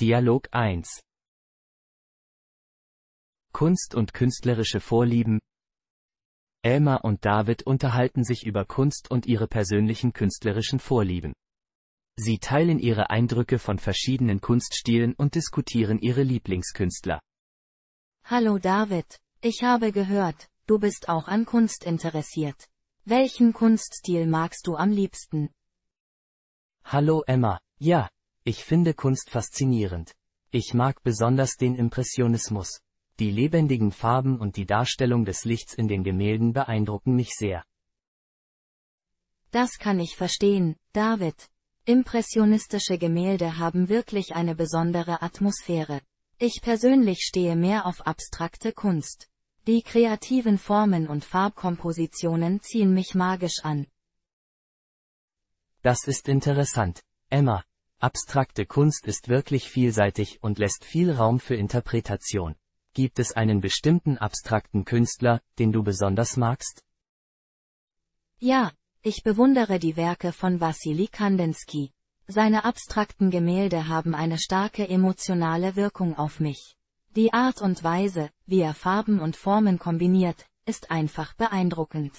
Dialog 1 Kunst und künstlerische Vorlieben Elmar und David unterhalten sich über Kunst und ihre persönlichen künstlerischen Vorlieben. Sie teilen ihre Eindrücke von verschiedenen Kunststilen und diskutieren ihre Lieblingskünstler. Hallo David, ich habe gehört, du bist auch an Kunst interessiert. Welchen Kunststil magst du am liebsten? Hallo Emma, ja, ich finde Kunst faszinierend. Ich mag besonders den Impressionismus. Die lebendigen Farben und die Darstellung des Lichts in den Gemälden beeindrucken mich sehr. Das kann ich verstehen, David. Impressionistische Gemälde haben wirklich eine besondere Atmosphäre. Ich persönlich stehe mehr auf abstrakte Kunst. Die kreativen Formen und Farbkompositionen ziehen mich magisch an. Das ist interessant. Emma, Abstrakte Kunst ist wirklich vielseitig und lässt viel Raum für Interpretation. Gibt es einen bestimmten abstrakten Künstler, den du besonders magst? Ja, ich bewundere die Werke von Wassily Kandinsky. Seine abstrakten Gemälde haben eine starke emotionale Wirkung auf mich. Die Art und Weise, wie er Farben und Formen kombiniert, ist einfach beeindruckend.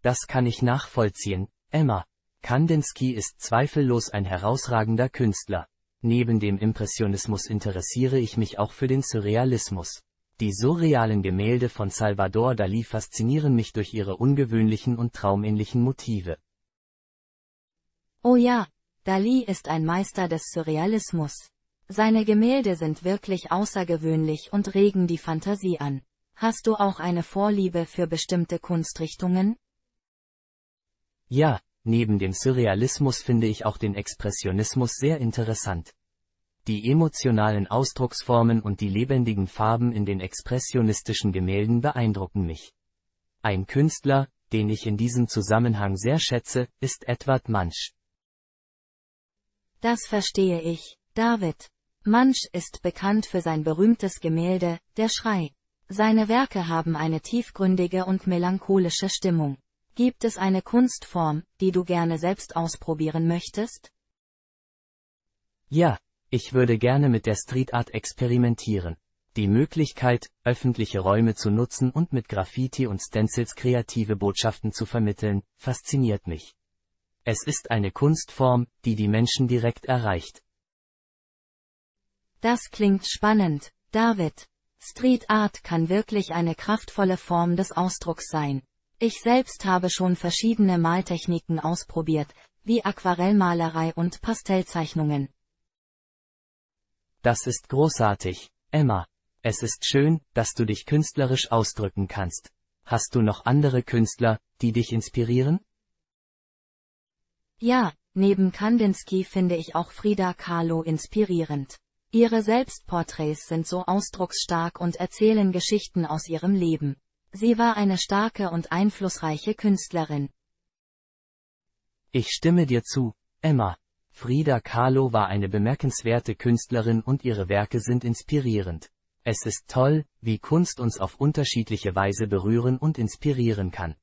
Das kann ich nachvollziehen, Emma. Kandinsky ist zweifellos ein herausragender Künstler. Neben dem Impressionismus interessiere ich mich auch für den Surrealismus. Die surrealen Gemälde von Salvador Dali faszinieren mich durch ihre ungewöhnlichen und traumähnlichen Motive. Oh ja, Dali ist ein Meister des Surrealismus. Seine Gemälde sind wirklich außergewöhnlich und regen die Fantasie an. Hast du auch eine Vorliebe für bestimmte Kunstrichtungen? Ja, Neben dem Surrealismus finde ich auch den Expressionismus sehr interessant. Die emotionalen Ausdrucksformen und die lebendigen Farben in den expressionistischen Gemälden beeindrucken mich. Ein Künstler, den ich in diesem Zusammenhang sehr schätze, ist Edward Munch. Das verstehe ich, David. Munch ist bekannt für sein berühmtes Gemälde, Der Schrei. Seine Werke haben eine tiefgründige und melancholische Stimmung. Gibt es eine Kunstform, die du gerne selbst ausprobieren möchtest? Ja, ich würde gerne mit der Street Art experimentieren. Die Möglichkeit, öffentliche Räume zu nutzen und mit Graffiti und Stencils kreative Botschaften zu vermitteln, fasziniert mich. Es ist eine Kunstform, die die Menschen direkt erreicht. Das klingt spannend, David. Street Art kann wirklich eine kraftvolle Form des Ausdrucks sein. Ich selbst habe schon verschiedene Maltechniken ausprobiert, wie Aquarellmalerei und Pastellzeichnungen. Das ist großartig, Emma. Es ist schön, dass du dich künstlerisch ausdrücken kannst. Hast du noch andere Künstler, die dich inspirieren? Ja, neben Kandinsky finde ich auch Frida Kahlo inspirierend. Ihre Selbstporträts sind so ausdrucksstark und erzählen Geschichten aus ihrem Leben. Sie war eine starke und einflussreiche Künstlerin. Ich stimme dir zu, Emma. Frida Kahlo war eine bemerkenswerte Künstlerin und ihre Werke sind inspirierend. Es ist toll, wie Kunst uns auf unterschiedliche Weise berühren und inspirieren kann.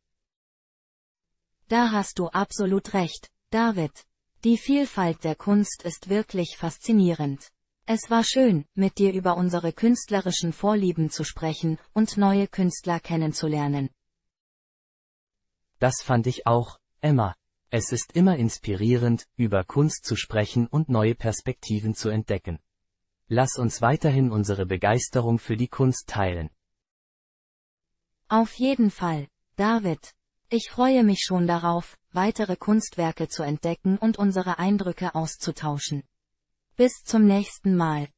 Da hast du absolut recht, David. Die Vielfalt der Kunst ist wirklich faszinierend. Es war schön, mit dir über unsere künstlerischen Vorlieben zu sprechen und neue Künstler kennenzulernen. Das fand ich auch, Emma. Es ist immer inspirierend, über Kunst zu sprechen und neue Perspektiven zu entdecken. Lass uns weiterhin unsere Begeisterung für die Kunst teilen. Auf jeden Fall, David. Ich freue mich schon darauf, weitere Kunstwerke zu entdecken und unsere Eindrücke auszutauschen. Bis zum nächsten Mal.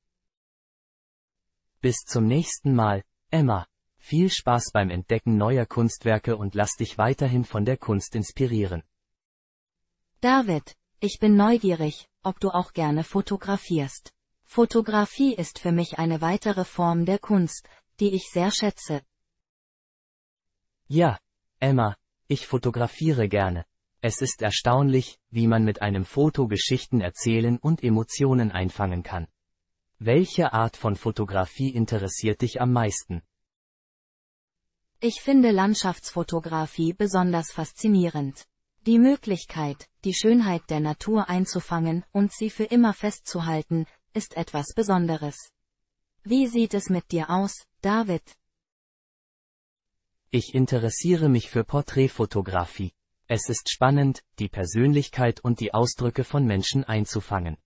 Bis zum nächsten Mal, Emma. Viel Spaß beim Entdecken neuer Kunstwerke und lass dich weiterhin von der Kunst inspirieren. David, ich bin neugierig, ob du auch gerne fotografierst. Fotografie ist für mich eine weitere Form der Kunst, die ich sehr schätze. Ja, Emma, ich fotografiere gerne. Es ist erstaunlich, wie man mit einem Foto Geschichten erzählen und Emotionen einfangen kann. Welche Art von Fotografie interessiert dich am meisten? Ich finde Landschaftsfotografie besonders faszinierend. Die Möglichkeit, die Schönheit der Natur einzufangen und sie für immer festzuhalten, ist etwas Besonderes. Wie sieht es mit dir aus, David? Ich interessiere mich für Porträtfotografie. Es ist spannend, die Persönlichkeit und die Ausdrücke von Menschen einzufangen.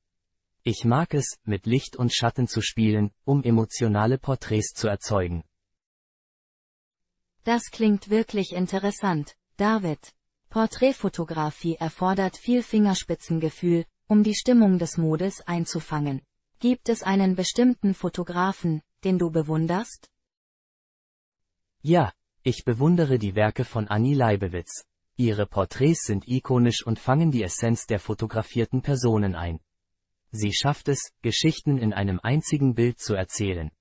Ich mag es, mit Licht und Schatten zu spielen, um emotionale Porträts zu erzeugen. Das klingt wirklich interessant, David. Porträtfotografie erfordert viel Fingerspitzengefühl, um die Stimmung des Modes einzufangen. Gibt es einen bestimmten Fotografen, den du bewunderst? Ja, ich bewundere die Werke von Annie Leibewitz. Ihre Porträts sind ikonisch und fangen die Essenz der fotografierten Personen ein. Sie schafft es, Geschichten in einem einzigen Bild zu erzählen.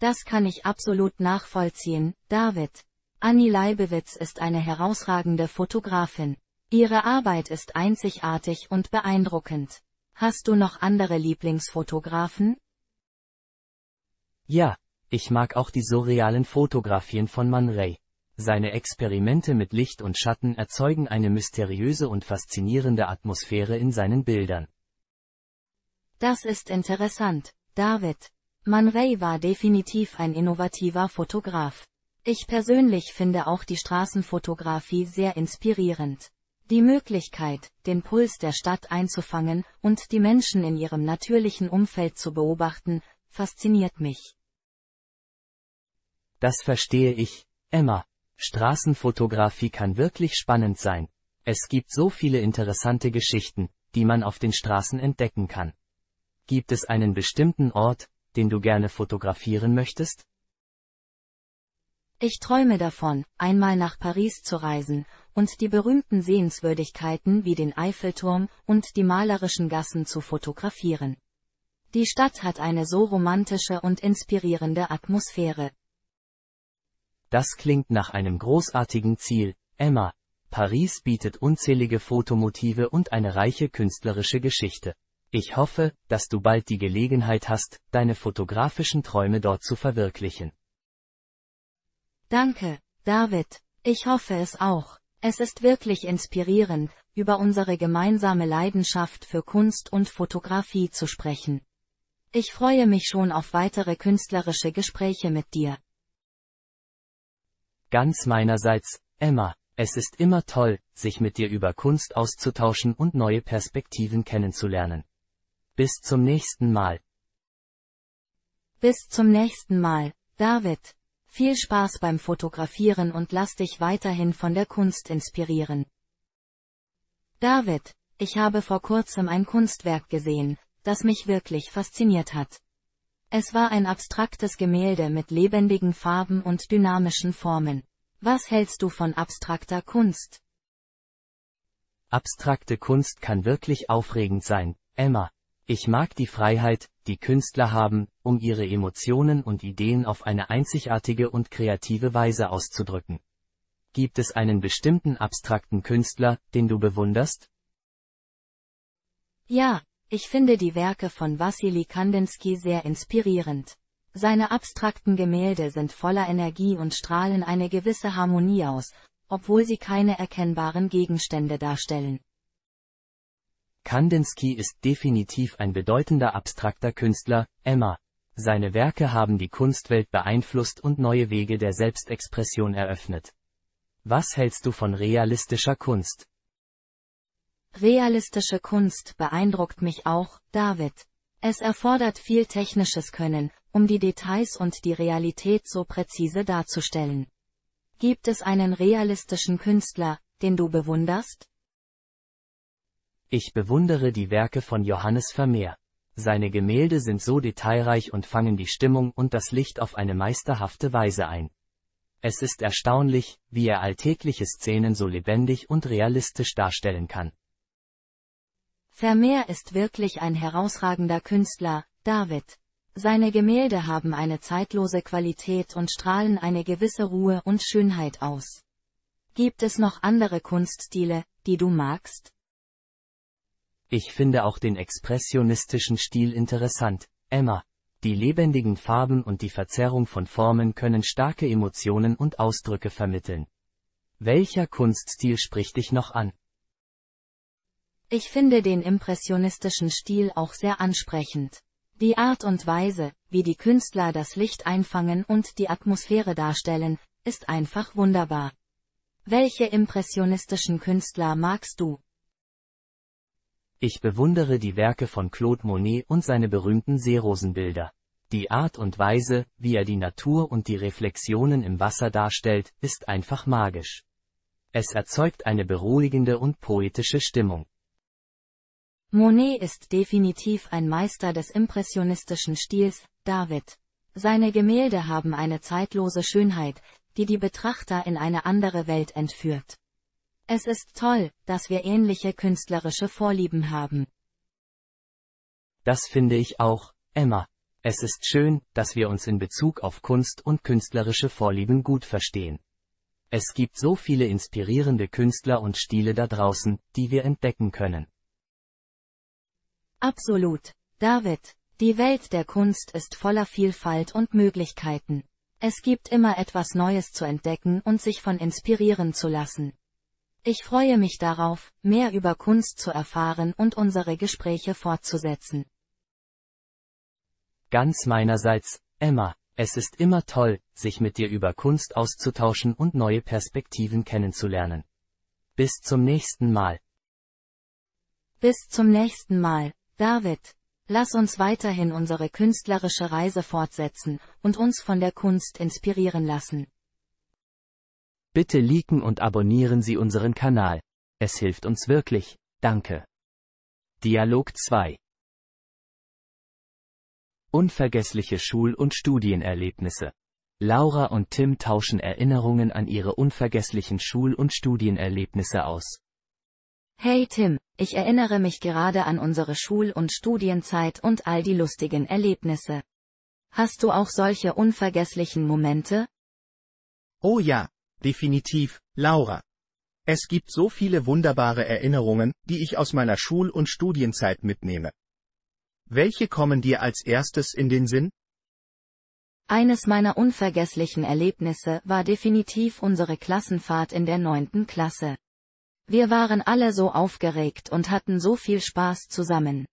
Das kann ich absolut nachvollziehen, David. Annie Leibewitz ist eine herausragende Fotografin. Ihre Arbeit ist einzigartig und beeindruckend. Hast du noch andere Lieblingsfotografen? Ja, ich mag auch die surrealen Fotografien von Man Ray. Seine Experimente mit Licht und Schatten erzeugen eine mysteriöse und faszinierende Atmosphäre in seinen Bildern. Das ist interessant, David. Man Ray war definitiv ein innovativer Fotograf. Ich persönlich finde auch die Straßenfotografie sehr inspirierend. Die Möglichkeit, den Puls der Stadt einzufangen und die Menschen in ihrem natürlichen Umfeld zu beobachten, fasziniert mich. Das verstehe ich, Emma. Straßenfotografie kann wirklich spannend sein. Es gibt so viele interessante Geschichten, die man auf den Straßen entdecken kann. Gibt es einen bestimmten Ort, den du gerne fotografieren möchtest? Ich träume davon, einmal nach Paris zu reisen und die berühmten Sehenswürdigkeiten wie den Eiffelturm und die malerischen Gassen zu fotografieren. Die Stadt hat eine so romantische und inspirierende Atmosphäre. Das klingt nach einem großartigen Ziel, Emma. Paris bietet unzählige Fotomotive und eine reiche künstlerische Geschichte. Ich hoffe, dass du bald die Gelegenheit hast, deine fotografischen Träume dort zu verwirklichen. Danke, David. Ich hoffe es auch. Es ist wirklich inspirierend, über unsere gemeinsame Leidenschaft für Kunst und Fotografie zu sprechen. Ich freue mich schon auf weitere künstlerische Gespräche mit dir. Ganz meinerseits, Emma, es ist immer toll, sich mit dir über Kunst auszutauschen und neue Perspektiven kennenzulernen. Bis zum nächsten Mal. Bis zum nächsten Mal, David. Viel Spaß beim Fotografieren und lass dich weiterhin von der Kunst inspirieren. David, ich habe vor kurzem ein Kunstwerk gesehen, das mich wirklich fasziniert hat. Es war ein abstraktes Gemälde mit lebendigen Farben und dynamischen Formen. Was hältst du von abstrakter Kunst? Abstrakte Kunst kann wirklich aufregend sein, Emma. Ich mag die Freiheit, die Künstler haben, um ihre Emotionen und Ideen auf eine einzigartige und kreative Weise auszudrücken. Gibt es einen bestimmten abstrakten Künstler, den du bewunderst? Ja, ich finde die Werke von Wassily Kandinsky sehr inspirierend. Seine abstrakten Gemälde sind voller Energie und strahlen eine gewisse Harmonie aus, obwohl sie keine erkennbaren Gegenstände darstellen. Kandinsky ist definitiv ein bedeutender abstrakter Künstler, Emma. Seine Werke haben die Kunstwelt beeinflusst und neue Wege der Selbstexpression eröffnet. Was hältst du von realistischer Kunst? Realistische Kunst beeindruckt mich auch, David. Es erfordert viel technisches Können, um die Details und die Realität so präzise darzustellen. Gibt es einen realistischen Künstler, den du bewunderst? Ich bewundere die Werke von Johannes Vermeer. Seine Gemälde sind so detailreich und fangen die Stimmung und das Licht auf eine meisterhafte Weise ein. Es ist erstaunlich, wie er alltägliche Szenen so lebendig und realistisch darstellen kann. Vermeer ist wirklich ein herausragender Künstler, David. Seine Gemälde haben eine zeitlose Qualität und strahlen eine gewisse Ruhe und Schönheit aus. Gibt es noch andere Kunststile, die du magst? Ich finde auch den expressionistischen Stil interessant, Emma. Die lebendigen Farben und die Verzerrung von Formen können starke Emotionen und Ausdrücke vermitteln. Welcher Kunststil spricht dich noch an? Ich finde den impressionistischen Stil auch sehr ansprechend. Die Art und Weise, wie die Künstler das Licht einfangen und die Atmosphäre darstellen, ist einfach wunderbar. Welche impressionistischen Künstler magst du? Ich bewundere die Werke von Claude Monet und seine berühmten Seerosenbilder. Die Art und Weise, wie er die Natur und die Reflexionen im Wasser darstellt, ist einfach magisch. Es erzeugt eine beruhigende und poetische Stimmung. Monet ist definitiv ein Meister des impressionistischen Stils, David. Seine Gemälde haben eine zeitlose Schönheit, die die Betrachter in eine andere Welt entführt. Es ist toll, dass wir ähnliche künstlerische Vorlieben haben. Das finde ich auch, Emma. Es ist schön, dass wir uns in Bezug auf Kunst und künstlerische Vorlieben gut verstehen. Es gibt so viele inspirierende Künstler und Stile da draußen, die wir entdecken können. Absolut. David, die Welt der Kunst ist voller Vielfalt und Möglichkeiten. Es gibt immer etwas Neues zu entdecken und sich von inspirieren zu lassen. Ich freue mich darauf, mehr über Kunst zu erfahren und unsere Gespräche fortzusetzen. Ganz meinerseits, Emma, es ist immer toll, sich mit dir über Kunst auszutauschen und neue Perspektiven kennenzulernen. Bis zum nächsten Mal. Bis zum nächsten Mal. David, lass uns weiterhin unsere künstlerische Reise fortsetzen und uns von der Kunst inspirieren lassen. Bitte liken und abonnieren Sie unseren Kanal. Es hilft uns wirklich. Danke. Dialog 2 Unvergessliche Schul- und Studienerlebnisse. Laura und Tim tauschen Erinnerungen an ihre unvergesslichen Schul- und Studienerlebnisse aus. Hey Tim, ich erinnere mich gerade an unsere Schul- und Studienzeit und all die lustigen Erlebnisse. Hast du auch solche unvergesslichen Momente? Oh ja, definitiv, Laura. Es gibt so viele wunderbare Erinnerungen, die ich aus meiner Schul- und Studienzeit mitnehme. Welche kommen dir als erstes in den Sinn? Eines meiner unvergesslichen Erlebnisse war definitiv unsere Klassenfahrt in der neunten Klasse. Wir waren alle so aufgeregt und hatten so viel Spaß zusammen.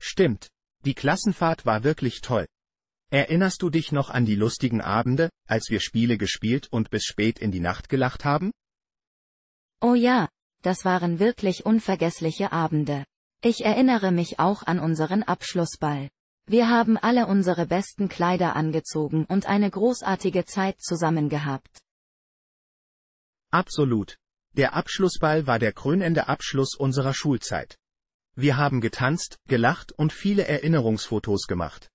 Stimmt. Die Klassenfahrt war wirklich toll. Erinnerst du dich noch an die lustigen Abende, als wir Spiele gespielt und bis spät in die Nacht gelacht haben? Oh ja, das waren wirklich unvergessliche Abende. Ich erinnere mich auch an unseren Abschlussball. Wir haben alle unsere besten Kleider angezogen und eine großartige Zeit zusammen gehabt. Absolut. Der Abschlussball war der krönende Abschluss unserer Schulzeit. Wir haben getanzt, gelacht und viele Erinnerungsfotos gemacht.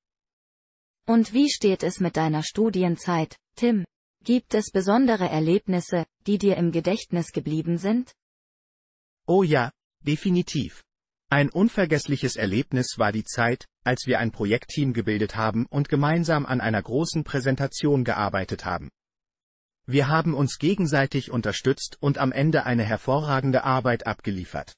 Und wie steht es mit deiner Studienzeit, Tim? Gibt es besondere Erlebnisse, die dir im Gedächtnis geblieben sind? Oh ja, definitiv. Ein unvergessliches Erlebnis war die Zeit, als wir ein Projektteam gebildet haben und gemeinsam an einer großen Präsentation gearbeitet haben. Wir haben uns gegenseitig unterstützt und am Ende eine hervorragende Arbeit abgeliefert.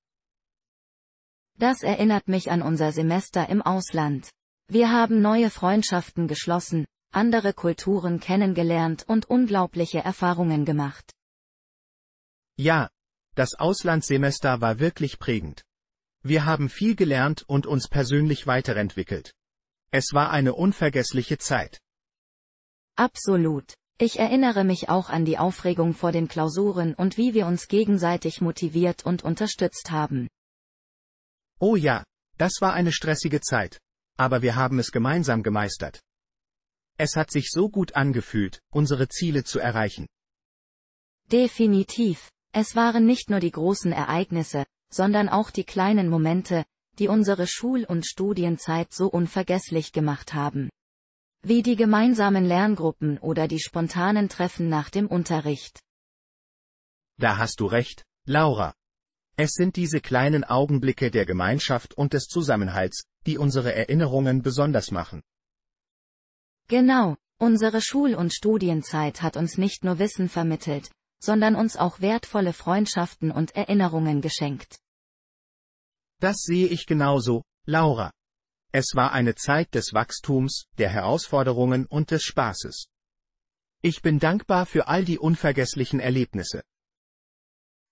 Das erinnert mich an unser Semester im Ausland. Wir haben neue Freundschaften geschlossen, andere Kulturen kennengelernt und unglaubliche Erfahrungen gemacht. Ja, das Auslandssemester war wirklich prägend. Wir haben viel gelernt und uns persönlich weiterentwickelt. Es war eine unvergessliche Zeit. Absolut. Ich erinnere mich auch an die Aufregung vor den Klausuren und wie wir uns gegenseitig motiviert und unterstützt haben. Oh ja, das war eine stressige Zeit. Aber wir haben es gemeinsam gemeistert. Es hat sich so gut angefühlt, unsere Ziele zu erreichen. Definitiv. Es waren nicht nur die großen Ereignisse, sondern auch die kleinen Momente, die unsere Schul- und Studienzeit so unvergesslich gemacht haben wie die gemeinsamen Lerngruppen oder die spontanen Treffen nach dem Unterricht. Da hast du recht, Laura. Es sind diese kleinen Augenblicke der Gemeinschaft und des Zusammenhalts, die unsere Erinnerungen besonders machen. Genau, unsere Schul- und Studienzeit hat uns nicht nur Wissen vermittelt, sondern uns auch wertvolle Freundschaften und Erinnerungen geschenkt. Das sehe ich genauso, Laura. Es war eine Zeit des Wachstums, der Herausforderungen und des Spaßes. Ich bin dankbar für all die unvergesslichen Erlebnisse.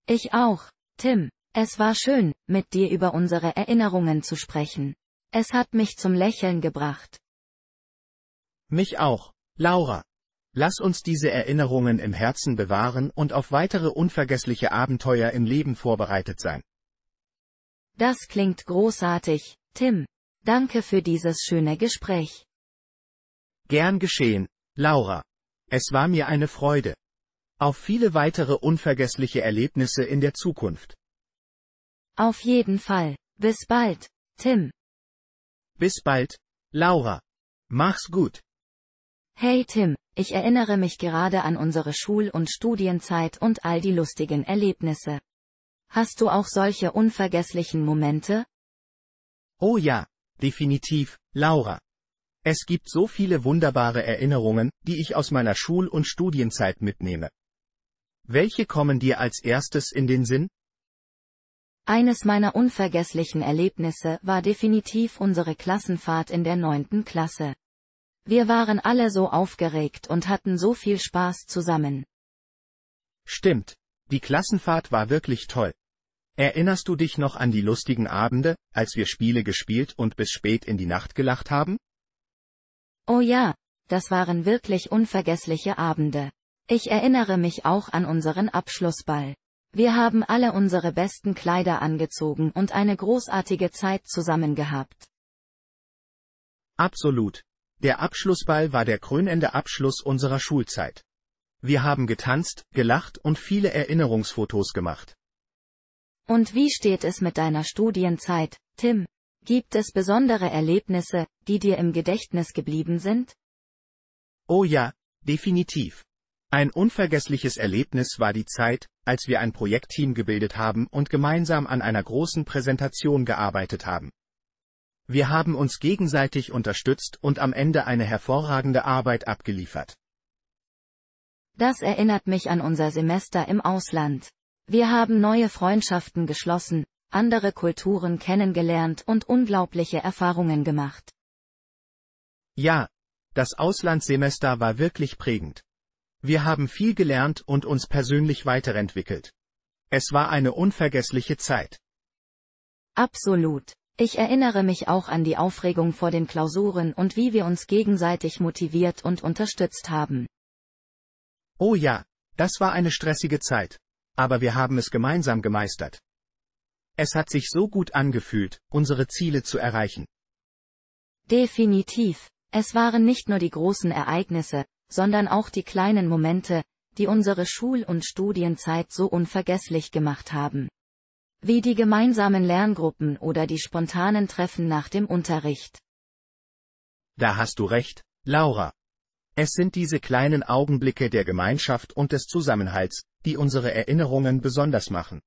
Ich auch, Tim. Es war schön, mit dir über unsere Erinnerungen zu sprechen. Es hat mich zum Lächeln gebracht. Mich auch, Laura. Lass uns diese Erinnerungen im Herzen bewahren und auf weitere unvergessliche Abenteuer im Leben vorbereitet sein. Das klingt großartig, Tim. Danke für dieses schöne Gespräch. Gern geschehen, Laura. Es war mir eine Freude. Auf viele weitere unvergessliche Erlebnisse in der Zukunft. Auf jeden Fall. Bis bald, Tim. Bis bald, Laura. Mach's gut. Hey Tim, ich erinnere mich gerade an unsere Schul- und Studienzeit und all die lustigen Erlebnisse. Hast du auch solche unvergesslichen Momente? Oh ja, Definitiv, Laura. Es gibt so viele wunderbare Erinnerungen, die ich aus meiner Schul- und Studienzeit mitnehme. Welche kommen dir als erstes in den Sinn? Eines meiner unvergesslichen Erlebnisse war definitiv unsere Klassenfahrt in der neunten Klasse. Wir waren alle so aufgeregt und hatten so viel Spaß zusammen. Stimmt. Die Klassenfahrt war wirklich toll. Erinnerst du dich noch an die lustigen Abende, als wir Spiele gespielt und bis spät in die Nacht gelacht haben? Oh ja, das waren wirklich unvergessliche Abende. Ich erinnere mich auch an unseren Abschlussball. Wir haben alle unsere besten Kleider angezogen und eine großartige Zeit zusammen gehabt. Absolut. Der Abschlussball war der krönende Abschluss unserer Schulzeit. Wir haben getanzt, gelacht und viele Erinnerungsfotos gemacht. Und wie steht es mit deiner Studienzeit, Tim? Gibt es besondere Erlebnisse, die dir im Gedächtnis geblieben sind? Oh ja, definitiv. Ein unvergessliches Erlebnis war die Zeit, als wir ein Projektteam gebildet haben und gemeinsam an einer großen Präsentation gearbeitet haben. Wir haben uns gegenseitig unterstützt und am Ende eine hervorragende Arbeit abgeliefert. Das erinnert mich an unser Semester im Ausland. Wir haben neue Freundschaften geschlossen, andere Kulturen kennengelernt und unglaubliche Erfahrungen gemacht. Ja, das Auslandssemester war wirklich prägend. Wir haben viel gelernt und uns persönlich weiterentwickelt. Es war eine unvergessliche Zeit. Absolut. Ich erinnere mich auch an die Aufregung vor den Klausuren und wie wir uns gegenseitig motiviert und unterstützt haben. Oh ja, das war eine stressige Zeit aber wir haben es gemeinsam gemeistert. Es hat sich so gut angefühlt, unsere Ziele zu erreichen. Definitiv. Es waren nicht nur die großen Ereignisse, sondern auch die kleinen Momente, die unsere Schul- und Studienzeit so unvergesslich gemacht haben. Wie die gemeinsamen Lerngruppen oder die spontanen Treffen nach dem Unterricht. Da hast du recht, Laura. Es sind diese kleinen Augenblicke der Gemeinschaft und des Zusammenhalts, die unsere Erinnerungen besonders machen.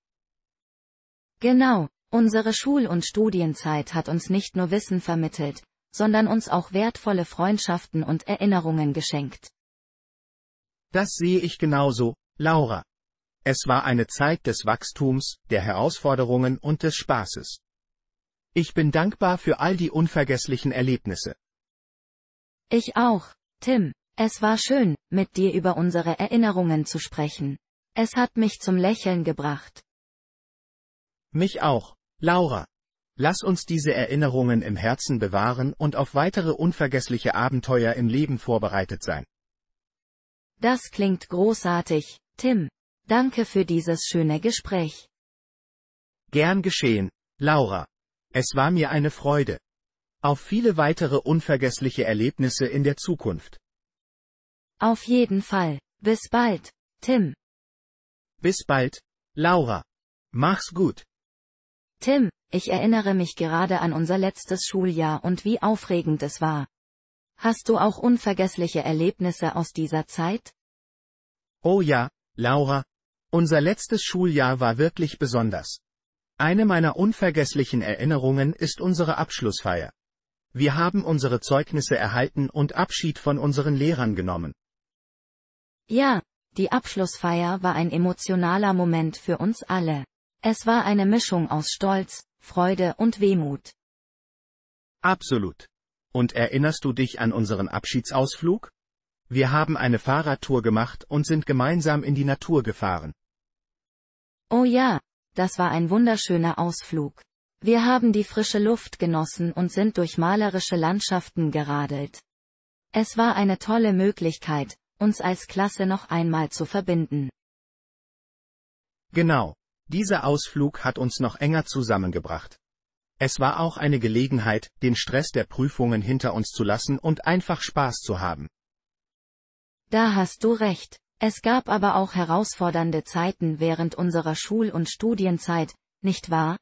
Genau, unsere Schul- und Studienzeit hat uns nicht nur Wissen vermittelt, sondern uns auch wertvolle Freundschaften und Erinnerungen geschenkt. Das sehe ich genauso, Laura. Es war eine Zeit des Wachstums, der Herausforderungen und des Spaßes. Ich bin dankbar für all die unvergesslichen Erlebnisse. Ich auch, Tim. Es war schön, mit dir über unsere Erinnerungen zu sprechen. Es hat mich zum Lächeln gebracht. Mich auch, Laura. Lass uns diese Erinnerungen im Herzen bewahren und auf weitere unvergessliche Abenteuer im Leben vorbereitet sein. Das klingt großartig, Tim. Danke für dieses schöne Gespräch. Gern geschehen, Laura. Es war mir eine Freude. Auf viele weitere unvergessliche Erlebnisse in der Zukunft. Auf jeden Fall. Bis bald, Tim. Bis bald, Laura. Mach's gut. Tim, ich erinnere mich gerade an unser letztes Schuljahr und wie aufregend es war. Hast du auch unvergessliche Erlebnisse aus dieser Zeit? Oh ja, Laura. Unser letztes Schuljahr war wirklich besonders. Eine meiner unvergesslichen Erinnerungen ist unsere Abschlussfeier. Wir haben unsere Zeugnisse erhalten und Abschied von unseren Lehrern genommen. Ja, die Abschlussfeier war ein emotionaler Moment für uns alle. Es war eine Mischung aus Stolz, Freude und Wehmut. Absolut. Und erinnerst du dich an unseren Abschiedsausflug? Wir haben eine Fahrradtour gemacht und sind gemeinsam in die Natur gefahren. Oh ja, das war ein wunderschöner Ausflug. Wir haben die frische Luft genossen und sind durch malerische Landschaften geradelt. Es war eine tolle Möglichkeit, uns als Klasse noch einmal zu verbinden. Genau, dieser Ausflug hat uns noch enger zusammengebracht. Es war auch eine Gelegenheit, den Stress der Prüfungen hinter uns zu lassen und einfach Spaß zu haben. Da hast du recht. Es gab aber auch herausfordernde Zeiten während unserer Schul- und Studienzeit, nicht wahr?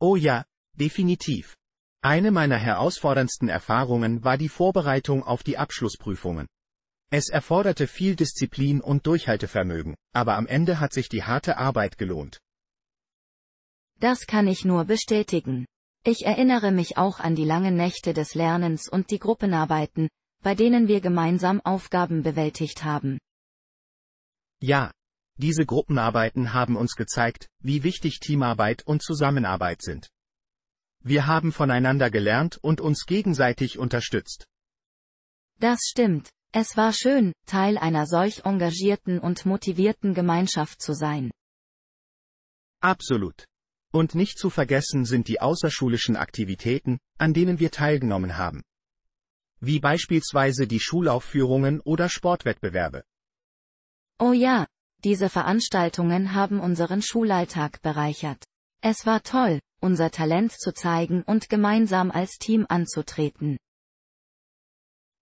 Oh ja, definitiv. Eine meiner herausforderndsten Erfahrungen war die Vorbereitung auf die Abschlussprüfungen. Es erforderte viel Disziplin und Durchhaltevermögen, aber am Ende hat sich die harte Arbeit gelohnt. Das kann ich nur bestätigen. Ich erinnere mich auch an die langen Nächte des Lernens und die Gruppenarbeiten, bei denen wir gemeinsam Aufgaben bewältigt haben. Ja, diese Gruppenarbeiten haben uns gezeigt, wie wichtig Teamarbeit und Zusammenarbeit sind. Wir haben voneinander gelernt und uns gegenseitig unterstützt. Das stimmt, es war schön, Teil einer solch engagierten und motivierten Gemeinschaft zu sein. Absolut. Und nicht zu vergessen sind die außerschulischen Aktivitäten, an denen wir teilgenommen haben. Wie beispielsweise die Schulaufführungen oder Sportwettbewerbe. Oh ja, diese Veranstaltungen haben unseren Schulalltag bereichert. Es war toll, unser Talent zu zeigen und gemeinsam als Team anzutreten.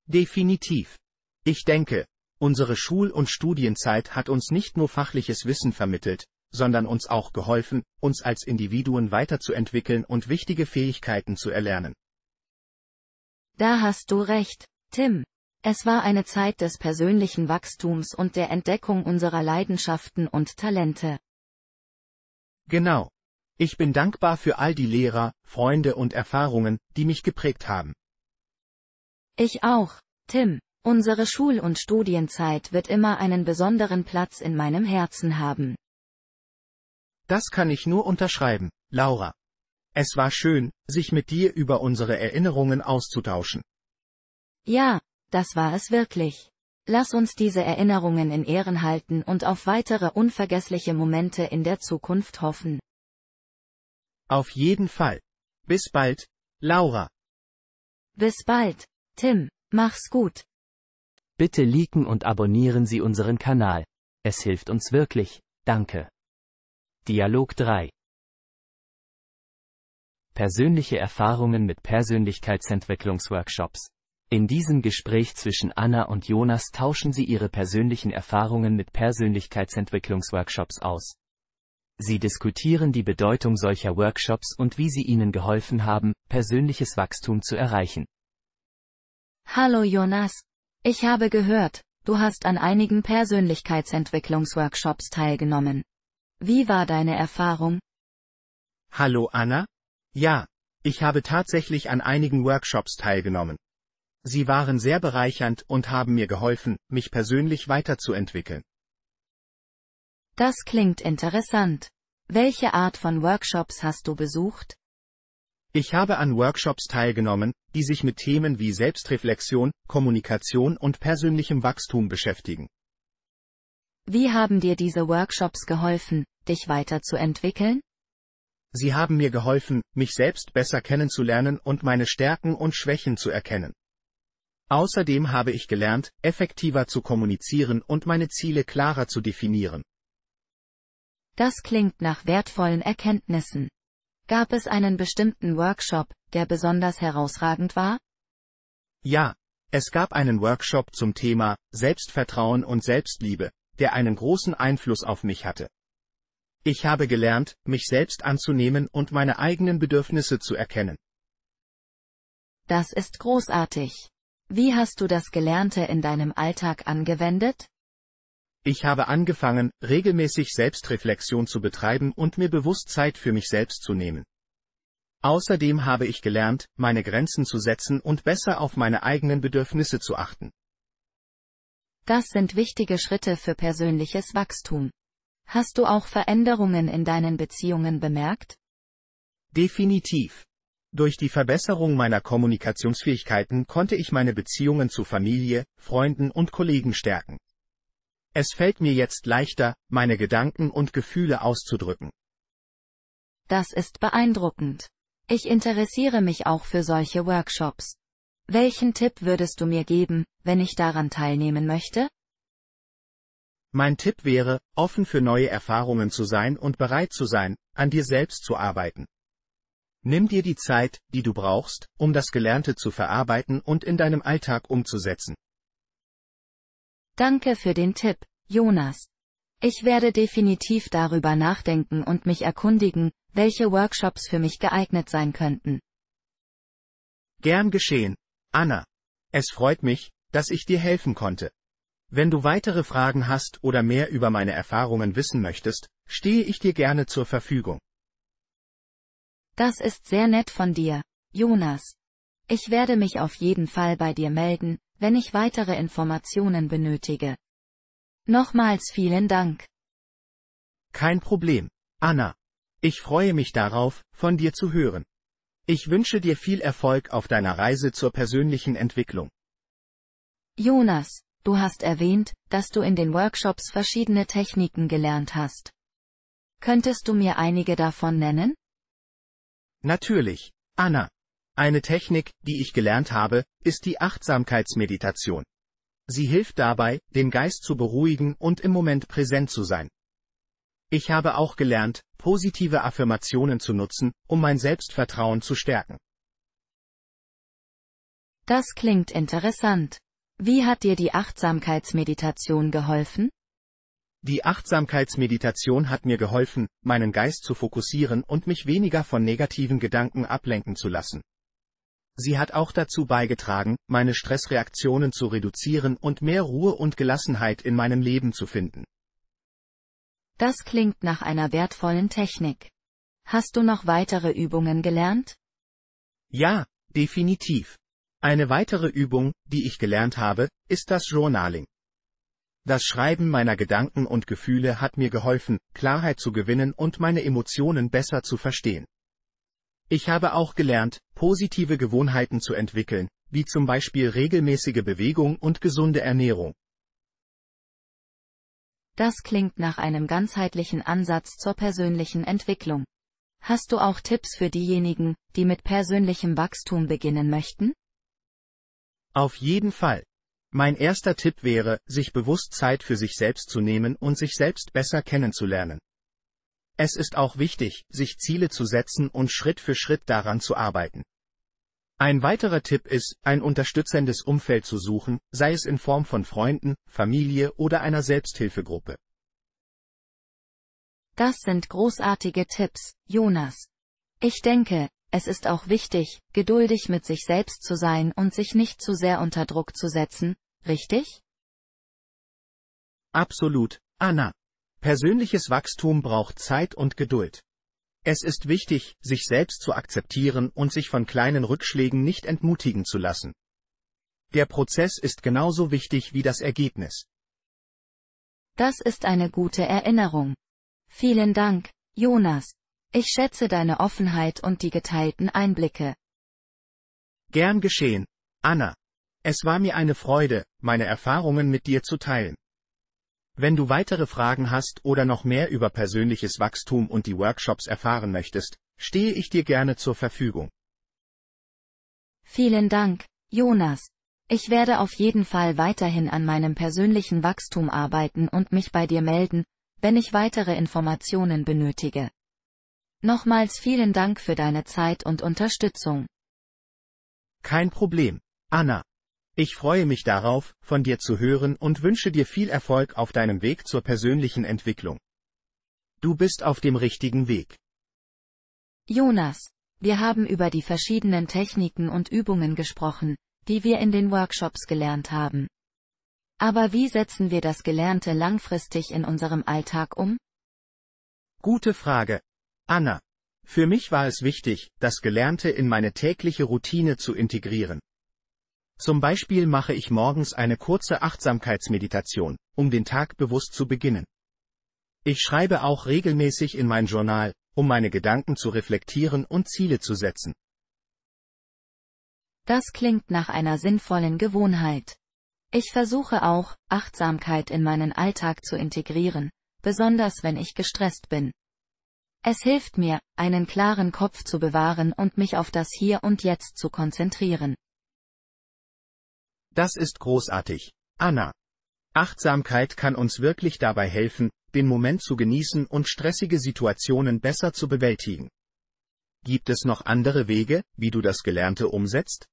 Definitiv. Ich denke, unsere Schul- und Studienzeit hat uns nicht nur fachliches Wissen vermittelt, sondern uns auch geholfen, uns als Individuen weiterzuentwickeln und wichtige Fähigkeiten zu erlernen. Da hast du recht, Tim. Es war eine Zeit des persönlichen Wachstums und der Entdeckung unserer Leidenschaften und Talente. Genau. Ich bin dankbar für all die Lehrer, Freunde und Erfahrungen, die mich geprägt haben. Ich auch, Tim. Unsere Schul- und Studienzeit wird immer einen besonderen Platz in meinem Herzen haben. Das kann ich nur unterschreiben, Laura. Es war schön, sich mit dir über unsere Erinnerungen auszutauschen. Ja, das war es wirklich. Lass uns diese Erinnerungen in Ehren halten und auf weitere unvergessliche Momente in der Zukunft hoffen. Auf jeden Fall. Bis bald, Laura. Bis bald, Tim. Mach's gut. Bitte liken und abonnieren Sie unseren Kanal. Es hilft uns wirklich. Danke. Dialog 3. Persönliche Erfahrungen mit Persönlichkeitsentwicklungsworkshops. In diesem Gespräch zwischen Anna und Jonas tauschen sie ihre persönlichen Erfahrungen mit Persönlichkeitsentwicklungsworkshops aus. Sie diskutieren die Bedeutung solcher Workshops und wie sie ihnen geholfen haben, persönliches Wachstum zu erreichen. Hallo Jonas, ich habe gehört, du hast an einigen Persönlichkeitsentwicklungsworkshops teilgenommen. Wie war deine Erfahrung? Hallo Anna? Ja, ich habe tatsächlich an einigen Workshops teilgenommen. Sie waren sehr bereichernd und haben mir geholfen, mich persönlich weiterzuentwickeln. Das klingt interessant. Welche Art von Workshops hast du besucht? Ich habe an Workshops teilgenommen, die sich mit Themen wie Selbstreflexion, Kommunikation und persönlichem Wachstum beschäftigen. Wie haben dir diese Workshops geholfen, dich weiterzuentwickeln? Sie haben mir geholfen, mich selbst besser kennenzulernen und meine Stärken und Schwächen zu erkennen. Außerdem habe ich gelernt, effektiver zu kommunizieren und meine Ziele klarer zu definieren. Das klingt nach wertvollen Erkenntnissen. Gab es einen bestimmten Workshop, der besonders herausragend war? Ja, es gab einen Workshop zum Thema Selbstvertrauen und Selbstliebe, der einen großen Einfluss auf mich hatte. Ich habe gelernt, mich selbst anzunehmen und meine eigenen Bedürfnisse zu erkennen. Das ist großartig. Wie hast du das Gelernte in deinem Alltag angewendet? Ich habe angefangen, regelmäßig Selbstreflexion zu betreiben und mir bewusst Zeit für mich selbst zu nehmen. Außerdem habe ich gelernt, meine Grenzen zu setzen und besser auf meine eigenen Bedürfnisse zu achten. Das sind wichtige Schritte für persönliches Wachstum. Hast du auch Veränderungen in deinen Beziehungen bemerkt? Definitiv. Durch die Verbesserung meiner Kommunikationsfähigkeiten konnte ich meine Beziehungen zu Familie, Freunden und Kollegen stärken. Es fällt mir jetzt leichter, meine Gedanken und Gefühle auszudrücken. Das ist beeindruckend. Ich interessiere mich auch für solche Workshops. Welchen Tipp würdest du mir geben, wenn ich daran teilnehmen möchte? Mein Tipp wäre, offen für neue Erfahrungen zu sein und bereit zu sein, an dir selbst zu arbeiten. Nimm dir die Zeit, die du brauchst, um das Gelernte zu verarbeiten und in deinem Alltag umzusetzen. Danke für den Tipp, Jonas. Ich werde definitiv darüber nachdenken und mich erkundigen, welche Workshops für mich geeignet sein könnten. Gern geschehen, Anna. Es freut mich, dass ich dir helfen konnte. Wenn du weitere Fragen hast oder mehr über meine Erfahrungen wissen möchtest, stehe ich dir gerne zur Verfügung. Das ist sehr nett von dir, Jonas. Ich werde mich auf jeden Fall bei dir melden, wenn ich weitere Informationen benötige. Nochmals vielen Dank. Kein Problem, Anna. Ich freue mich darauf, von dir zu hören. Ich wünsche dir viel Erfolg auf deiner Reise zur persönlichen Entwicklung. Jonas, du hast erwähnt, dass du in den Workshops verschiedene Techniken gelernt hast. Könntest du mir einige davon nennen? Natürlich, Anna. Eine Technik, die ich gelernt habe, ist die Achtsamkeitsmeditation. Sie hilft dabei, den Geist zu beruhigen und im Moment präsent zu sein. Ich habe auch gelernt, positive Affirmationen zu nutzen, um mein Selbstvertrauen zu stärken. Das klingt interessant. Wie hat dir die Achtsamkeitsmeditation geholfen? Die Achtsamkeitsmeditation hat mir geholfen, meinen Geist zu fokussieren und mich weniger von negativen Gedanken ablenken zu lassen. Sie hat auch dazu beigetragen, meine Stressreaktionen zu reduzieren und mehr Ruhe und Gelassenheit in meinem Leben zu finden. Das klingt nach einer wertvollen Technik. Hast du noch weitere Übungen gelernt? Ja, definitiv. Eine weitere Übung, die ich gelernt habe, ist das Journaling. Das Schreiben meiner Gedanken und Gefühle hat mir geholfen, Klarheit zu gewinnen und meine Emotionen besser zu verstehen. Ich habe auch gelernt, positive Gewohnheiten zu entwickeln, wie zum Beispiel regelmäßige Bewegung und gesunde Ernährung. Das klingt nach einem ganzheitlichen Ansatz zur persönlichen Entwicklung. Hast du auch Tipps für diejenigen, die mit persönlichem Wachstum beginnen möchten? Auf jeden Fall. Mein erster Tipp wäre, sich bewusst Zeit für sich selbst zu nehmen und sich selbst besser kennenzulernen. Es ist auch wichtig, sich Ziele zu setzen und Schritt für Schritt daran zu arbeiten. Ein weiterer Tipp ist, ein unterstützendes Umfeld zu suchen, sei es in Form von Freunden, Familie oder einer Selbsthilfegruppe. Das sind großartige Tipps, Jonas. Ich denke, es ist auch wichtig, geduldig mit sich selbst zu sein und sich nicht zu sehr unter Druck zu setzen, richtig? Absolut, Anna. Persönliches Wachstum braucht Zeit und Geduld. Es ist wichtig, sich selbst zu akzeptieren und sich von kleinen Rückschlägen nicht entmutigen zu lassen. Der Prozess ist genauso wichtig wie das Ergebnis. Das ist eine gute Erinnerung. Vielen Dank, Jonas. Ich schätze deine Offenheit und die geteilten Einblicke. Gern geschehen, Anna. Es war mir eine Freude, meine Erfahrungen mit dir zu teilen. Wenn du weitere Fragen hast oder noch mehr über persönliches Wachstum und die Workshops erfahren möchtest, stehe ich dir gerne zur Verfügung. Vielen Dank, Jonas. Ich werde auf jeden Fall weiterhin an meinem persönlichen Wachstum arbeiten und mich bei dir melden, wenn ich weitere Informationen benötige. Nochmals vielen Dank für deine Zeit und Unterstützung. Kein Problem, Anna. Ich freue mich darauf, von dir zu hören und wünsche dir viel Erfolg auf deinem Weg zur persönlichen Entwicklung. Du bist auf dem richtigen Weg. Jonas, wir haben über die verschiedenen Techniken und Übungen gesprochen, die wir in den Workshops gelernt haben. Aber wie setzen wir das Gelernte langfristig in unserem Alltag um? Gute Frage. Anna. Für mich war es wichtig, das Gelernte in meine tägliche Routine zu integrieren. Zum Beispiel mache ich morgens eine kurze Achtsamkeitsmeditation, um den Tag bewusst zu beginnen. Ich schreibe auch regelmäßig in mein Journal, um meine Gedanken zu reflektieren und Ziele zu setzen. Das klingt nach einer sinnvollen Gewohnheit. Ich versuche auch, Achtsamkeit in meinen Alltag zu integrieren, besonders wenn ich gestresst bin. Es hilft mir, einen klaren Kopf zu bewahren und mich auf das Hier und Jetzt zu konzentrieren. Das ist großartig. Anna. Achtsamkeit kann uns wirklich dabei helfen, den Moment zu genießen und stressige Situationen besser zu bewältigen. Gibt es noch andere Wege, wie du das Gelernte umsetzt?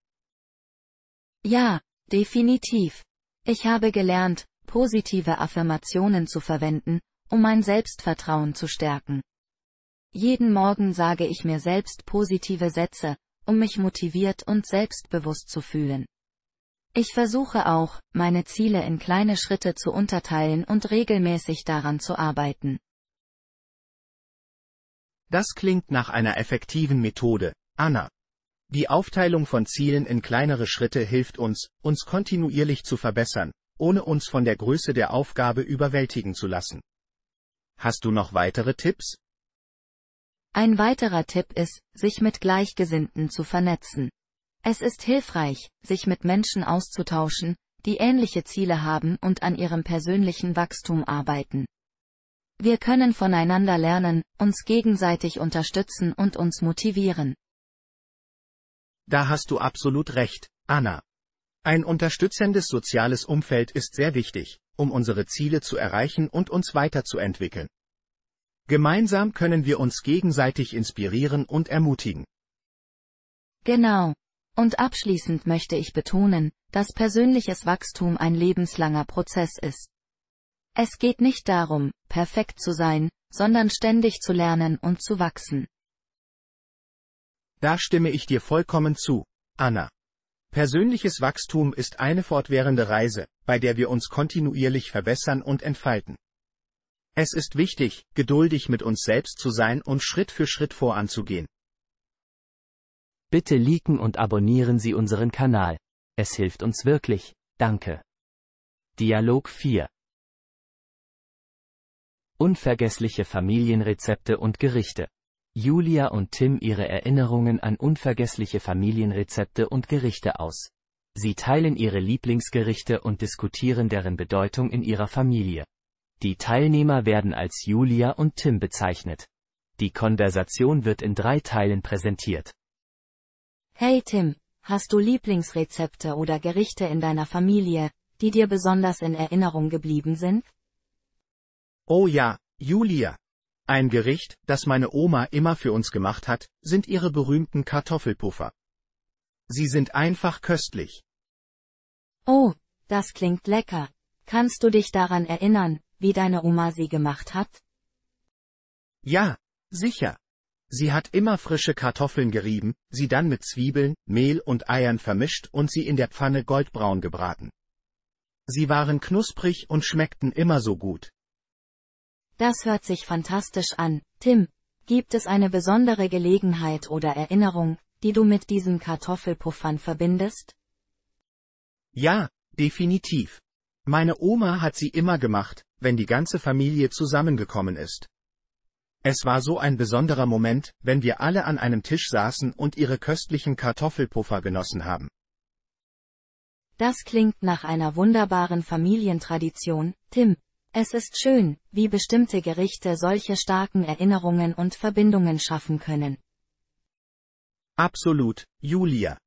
Ja, definitiv. Ich habe gelernt, positive Affirmationen zu verwenden, um mein Selbstvertrauen zu stärken. Jeden Morgen sage ich mir selbst positive Sätze, um mich motiviert und selbstbewusst zu fühlen. Ich versuche auch, meine Ziele in kleine Schritte zu unterteilen und regelmäßig daran zu arbeiten. Das klingt nach einer effektiven Methode, Anna. Die Aufteilung von Zielen in kleinere Schritte hilft uns, uns kontinuierlich zu verbessern, ohne uns von der Größe der Aufgabe überwältigen zu lassen. Hast du noch weitere Tipps? Ein weiterer Tipp ist, sich mit Gleichgesinnten zu vernetzen. Es ist hilfreich, sich mit Menschen auszutauschen, die ähnliche Ziele haben und an ihrem persönlichen Wachstum arbeiten. Wir können voneinander lernen, uns gegenseitig unterstützen und uns motivieren. Da hast du absolut recht, Anna. Ein unterstützendes soziales Umfeld ist sehr wichtig, um unsere Ziele zu erreichen und uns weiterzuentwickeln. Gemeinsam können wir uns gegenseitig inspirieren und ermutigen. Genau, und abschließend möchte ich betonen, dass persönliches Wachstum ein lebenslanger Prozess ist. Es geht nicht darum, perfekt zu sein, sondern ständig zu lernen und zu wachsen. Da stimme ich dir vollkommen zu, Anna. Persönliches Wachstum ist eine fortwährende Reise, bei der wir uns kontinuierlich verbessern und entfalten. Es ist wichtig, geduldig mit uns selbst zu sein und Schritt für Schritt voranzugehen. Bitte liken und abonnieren Sie unseren Kanal. Es hilft uns wirklich. Danke. Dialog 4 Unvergessliche Familienrezepte und Gerichte. Julia und Tim ihre Erinnerungen an unvergessliche Familienrezepte und Gerichte aus. Sie teilen ihre Lieblingsgerichte und diskutieren deren Bedeutung in ihrer Familie. Die Teilnehmer werden als Julia und Tim bezeichnet. Die Konversation wird in drei Teilen präsentiert. Hey Tim, hast du Lieblingsrezepte oder Gerichte in deiner Familie, die dir besonders in Erinnerung geblieben sind? Oh ja, Julia. Ein Gericht, das meine Oma immer für uns gemacht hat, sind ihre berühmten Kartoffelpuffer. Sie sind einfach köstlich. Oh, das klingt lecker. Kannst du dich daran erinnern, wie deine Oma sie gemacht hat? Ja, sicher. Sie hat immer frische Kartoffeln gerieben, sie dann mit Zwiebeln, Mehl und Eiern vermischt und sie in der Pfanne goldbraun gebraten. Sie waren knusprig und schmeckten immer so gut. Das hört sich fantastisch an, Tim. Gibt es eine besondere Gelegenheit oder Erinnerung, die du mit diesen Kartoffelpuffern verbindest? Ja, definitiv. Meine Oma hat sie immer gemacht, wenn die ganze Familie zusammengekommen ist. Es war so ein besonderer Moment, wenn wir alle an einem Tisch saßen und ihre köstlichen Kartoffelpuffer genossen haben. Das klingt nach einer wunderbaren Familientradition, Tim. Es ist schön, wie bestimmte Gerichte solche starken Erinnerungen und Verbindungen schaffen können. Absolut, Julia.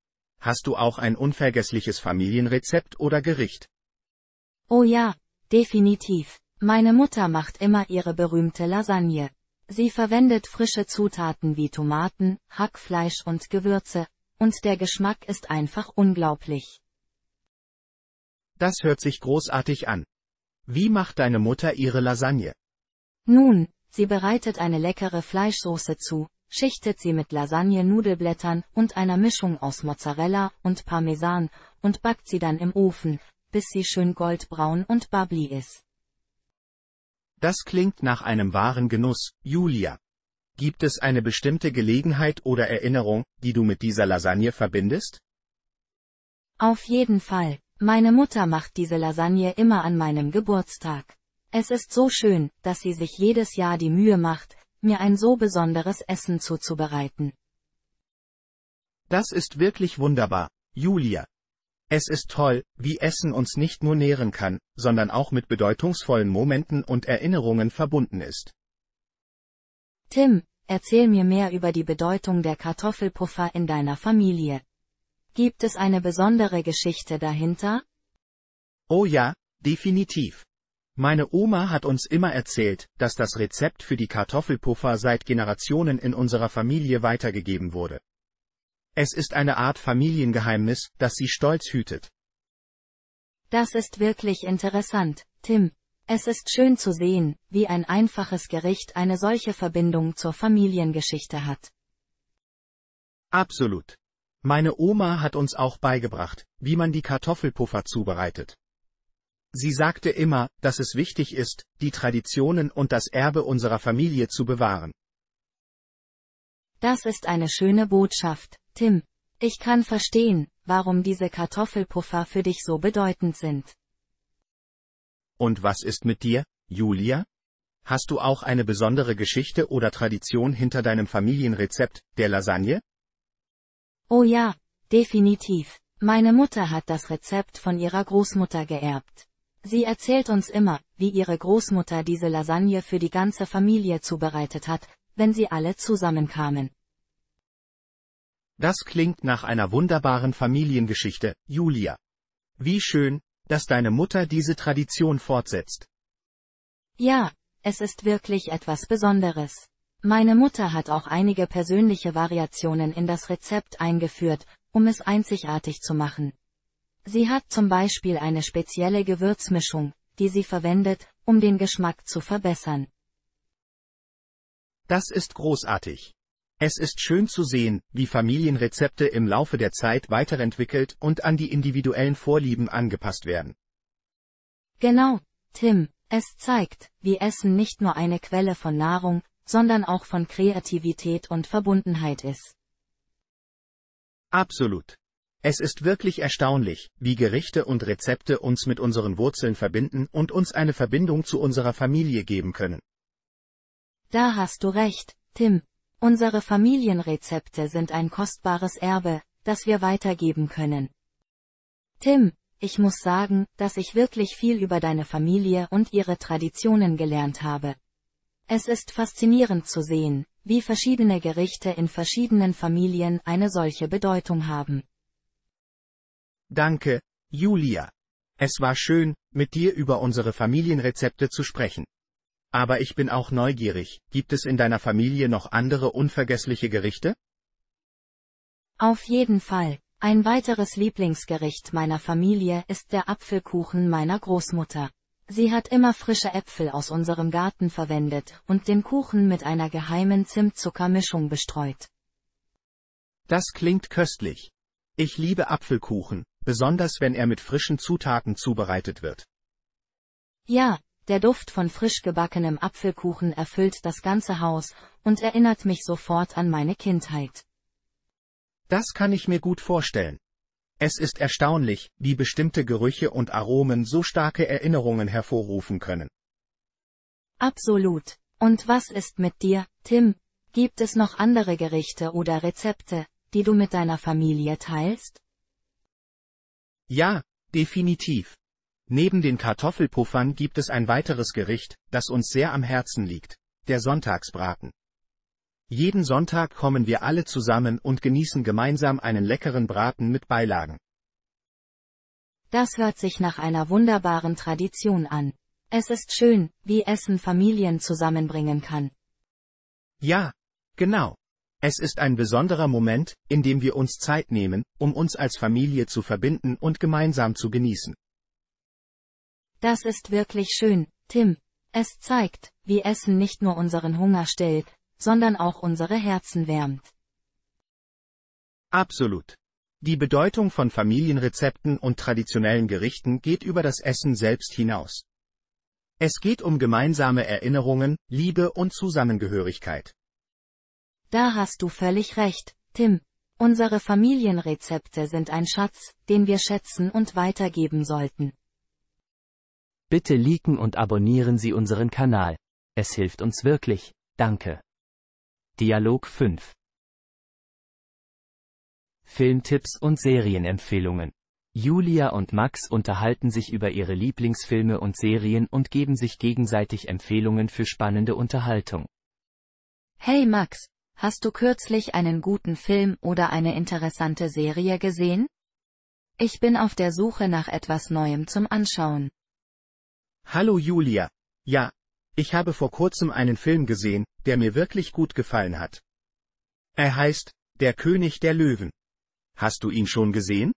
Hast du auch ein unvergessliches Familienrezept oder Gericht? Oh ja, definitiv. Meine Mutter macht immer ihre berühmte Lasagne. Sie verwendet frische Zutaten wie Tomaten, Hackfleisch und Gewürze, und der Geschmack ist einfach unglaublich. Das hört sich großartig an. Wie macht deine Mutter ihre Lasagne? Nun, sie bereitet eine leckere Fleischsoße zu, schichtet sie mit Lasagne-Nudelblättern und einer Mischung aus Mozzarella und Parmesan und backt sie dann im Ofen, bis sie schön goldbraun und bubbly ist. Das klingt nach einem wahren Genuss, Julia. Gibt es eine bestimmte Gelegenheit oder Erinnerung, die du mit dieser Lasagne verbindest? Auf jeden Fall. Meine Mutter macht diese Lasagne immer an meinem Geburtstag. Es ist so schön, dass sie sich jedes Jahr die Mühe macht, mir ein so besonderes Essen zuzubereiten. Das ist wirklich wunderbar, Julia. Es ist toll, wie Essen uns nicht nur nähren kann, sondern auch mit bedeutungsvollen Momenten und Erinnerungen verbunden ist. Tim, erzähl mir mehr über die Bedeutung der Kartoffelpuffer in deiner Familie. Gibt es eine besondere Geschichte dahinter? Oh ja, definitiv. Meine Oma hat uns immer erzählt, dass das Rezept für die Kartoffelpuffer seit Generationen in unserer Familie weitergegeben wurde. Es ist eine Art Familiengeheimnis, das sie stolz hütet. Das ist wirklich interessant, Tim. Es ist schön zu sehen, wie ein einfaches Gericht eine solche Verbindung zur Familiengeschichte hat. Absolut. Meine Oma hat uns auch beigebracht, wie man die Kartoffelpuffer zubereitet. Sie sagte immer, dass es wichtig ist, die Traditionen und das Erbe unserer Familie zu bewahren. Das ist eine schöne Botschaft, Tim, ich kann verstehen, warum diese Kartoffelpuffer für dich so bedeutend sind. Und was ist mit dir, Julia? Hast du auch eine besondere Geschichte oder Tradition hinter deinem Familienrezept, der Lasagne? Oh ja, definitiv. Meine Mutter hat das Rezept von ihrer Großmutter geerbt. Sie erzählt uns immer, wie ihre Großmutter diese Lasagne für die ganze Familie zubereitet hat, wenn sie alle zusammenkamen. Das klingt nach einer wunderbaren Familiengeschichte, Julia. Wie schön, dass deine Mutter diese Tradition fortsetzt. Ja, es ist wirklich etwas Besonderes. Meine Mutter hat auch einige persönliche Variationen in das Rezept eingeführt, um es einzigartig zu machen. Sie hat zum Beispiel eine spezielle Gewürzmischung, die sie verwendet, um den Geschmack zu verbessern. Das ist großartig. Es ist schön zu sehen, wie Familienrezepte im Laufe der Zeit weiterentwickelt und an die individuellen Vorlieben angepasst werden. Genau, Tim, es zeigt, wie Essen nicht nur eine Quelle von Nahrung, sondern auch von Kreativität und Verbundenheit ist. Absolut. Es ist wirklich erstaunlich, wie Gerichte und Rezepte uns mit unseren Wurzeln verbinden und uns eine Verbindung zu unserer Familie geben können. Da hast du recht, Tim, Unsere Familienrezepte sind ein kostbares Erbe, das wir weitergeben können. Tim, ich muss sagen, dass ich wirklich viel über deine Familie und ihre Traditionen gelernt habe. Es ist faszinierend zu sehen, wie verschiedene Gerichte in verschiedenen Familien eine solche Bedeutung haben. Danke, Julia. Es war schön, mit dir über unsere Familienrezepte zu sprechen. Aber ich bin auch neugierig, gibt es in deiner Familie noch andere unvergessliche Gerichte? Auf jeden Fall. Ein weiteres Lieblingsgericht meiner Familie ist der Apfelkuchen meiner Großmutter. Sie hat immer frische Äpfel aus unserem Garten verwendet und den Kuchen mit einer geheimen Zimtzuckermischung bestreut. Das klingt köstlich. Ich liebe Apfelkuchen, besonders wenn er mit frischen Zutaten zubereitet wird. Ja, der Duft von frisch gebackenem Apfelkuchen erfüllt das ganze Haus und erinnert mich sofort an meine Kindheit. Das kann ich mir gut vorstellen. Es ist erstaunlich, wie bestimmte Gerüche und Aromen so starke Erinnerungen hervorrufen können. Absolut. Und was ist mit dir, Tim? Gibt es noch andere Gerichte oder Rezepte, die du mit deiner Familie teilst? Ja, definitiv. Neben den Kartoffelpuffern gibt es ein weiteres Gericht, das uns sehr am Herzen liegt, der Sonntagsbraten. Jeden Sonntag kommen wir alle zusammen und genießen gemeinsam einen leckeren Braten mit Beilagen. Das hört sich nach einer wunderbaren Tradition an. Es ist schön, wie Essen Familien zusammenbringen kann. Ja, genau. Es ist ein besonderer Moment, in dem wir uns Zeit nehmen, um uns als Familie zu verbinden und gemeinsam zu genießen. Das ist wirklich schön, Tim. Es zeigt, wie Essen nicht nur unseren Hunger stillt, sondern auch unsere Herzen wärmt. Absolut. Die Bedeutung von Familienrezepten und traditionellen Gerichten geht über das Essen selbst hinaus. Es geht um gemeinsame Erinnerungen, Liebe und Zusammengehörigkeit. Da hast du völlig recht, Tim. Unsere Familienrezepte sind ein Schatz, den wir schätzen und weitergeben sollten. Bitte liken und abonnieren Sie unseren Kanal. Es hilft uns wirklich. Danke. Dialog 5 Filmtipps und Serienempfehlungen. Julia und Max unterhalten sich über ihre Lieblingsfilme und Serien und geben sich gegenseitig Empfehlungen für spannende Unterhaltung. Hey Max, hast du kürzlich einen guten Film oder eine interessante Serie gesehen? Ich bin auf der Suche nach etwas Neuem zum Anschauen. Hallo Julia. Ja, ich habe vor kurzem einen Film gesehen, der mir wirklich gut gefallen hat. Er heißt, Der König der Löwen. Hast du ihn schon gesehen?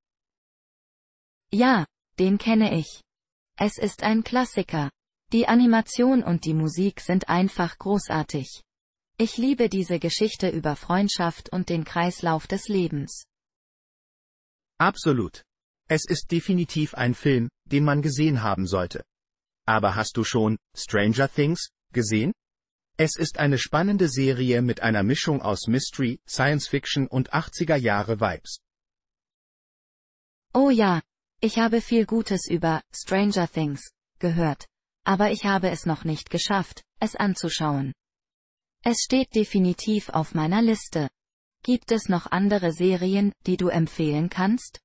Ja, den kenne ich. Es ist ein Klassiker. Die Animation und die Musik sind einfach großartig. Ich liebe diese Geschichte über Freundschaft und den Kreislauf des Lebens. Absolut. Es ist definitiv ein Film, den man gesehen haben sollte. Aber hast du schon Stranger Things gesehen? Es ist eine spannende Serie mit einer Mischung aus Mystery, Science Fiction und 80er Jahre Vibes. Oh ja, ich habe viel Gutes über Stranger Things gehört, aber ich habe es noch nicht geschafft, es anzuschauen. Es steht definitiv auf meiner Liste. Gibt es noch andere Serien, die du empfehlen kannst?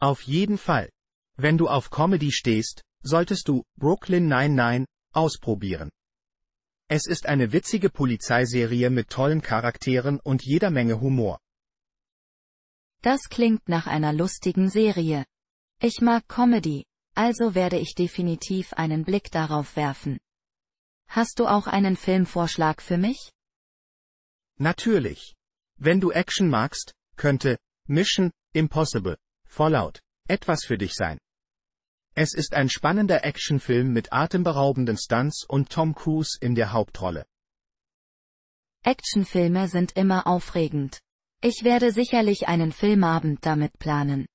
Auf jeden Fall. Wenn du auf Comedy stehst, solltest du Brooklyn 99 ausprobieren. Es ist eine witzige Polizeiserie mit tollen Charakteren und jeder Menge Humor. Das klingt nach einer lustigen Serie. Ich mag Comedy, also werde ich definitiv einen Blick darauf werfen. Hast du auch einen Filmvorschlag für mich? Natürlich. Wenn du Action magst, könnte Mission Impossible Fallout etwas für dich sein. Es ist ein spannender Actionfilm mit atemberaubenden Stunts und Tom Cruise in der Hauptrolle. Actionfilme sind immer aufregend. Ich werde sicherlich einen Filmabend damit planen.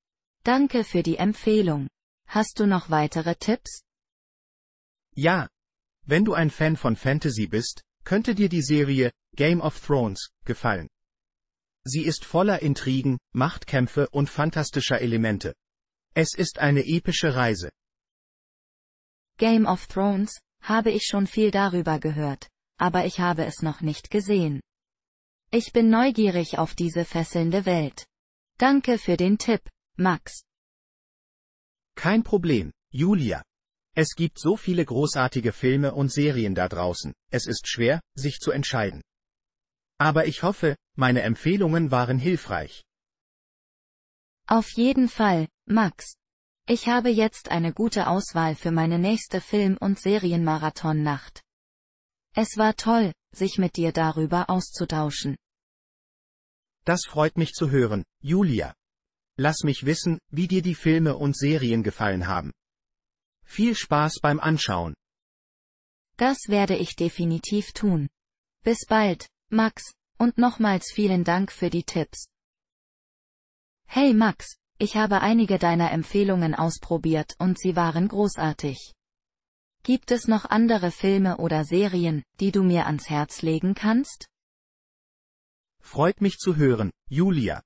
Danke für die Empfehlung. Hast du noch weitere Tipps? Ja. Wenn du ein Fan von Fantasy bist, könnte dir die Serie Game of Thrones gefallen. Sie ist voller Intrigen, Machtkämpfe und fantastischer Elemente. Es ist eine epische Reise. Game of Thrones, habe ich schon viel darüber gehört, aber ich habe es noch nicht gesehen. Ich bin neugierig auf diese fesselnde Welt. Danke für den Tipp, Max. Kein Problem, Julia. Es gibt so viele großartige Filme und Serien da draußen, es ist schwer, sich zu entscheiden. Aber ich hoffe, meine Empfehlungen waren hilfreich. Auf jeden Fall, Max. Ich habe jetzt eine gute Auswahl für meine nächste Film- und Serienmarathon-Nacht. Es war toll, sich mit dir darüber auszutauschen. Das freut mich zu hören, Julia. Lass mich wissen, wie dir die Filme und Serien gefallen haben. Viel Spaß beim Anschauen. Das werde ich definitiv tun. Bis bald, Max, und nochmals vielen Dank für die Tipps. Hey Max, ich habe einige deiner Empfehlungen ausprobiert und sie waren großartig. Gibt es noch andere Filme oder Serien, die du mir ans Herz legen kannst? Freut mich zu hören, Julia.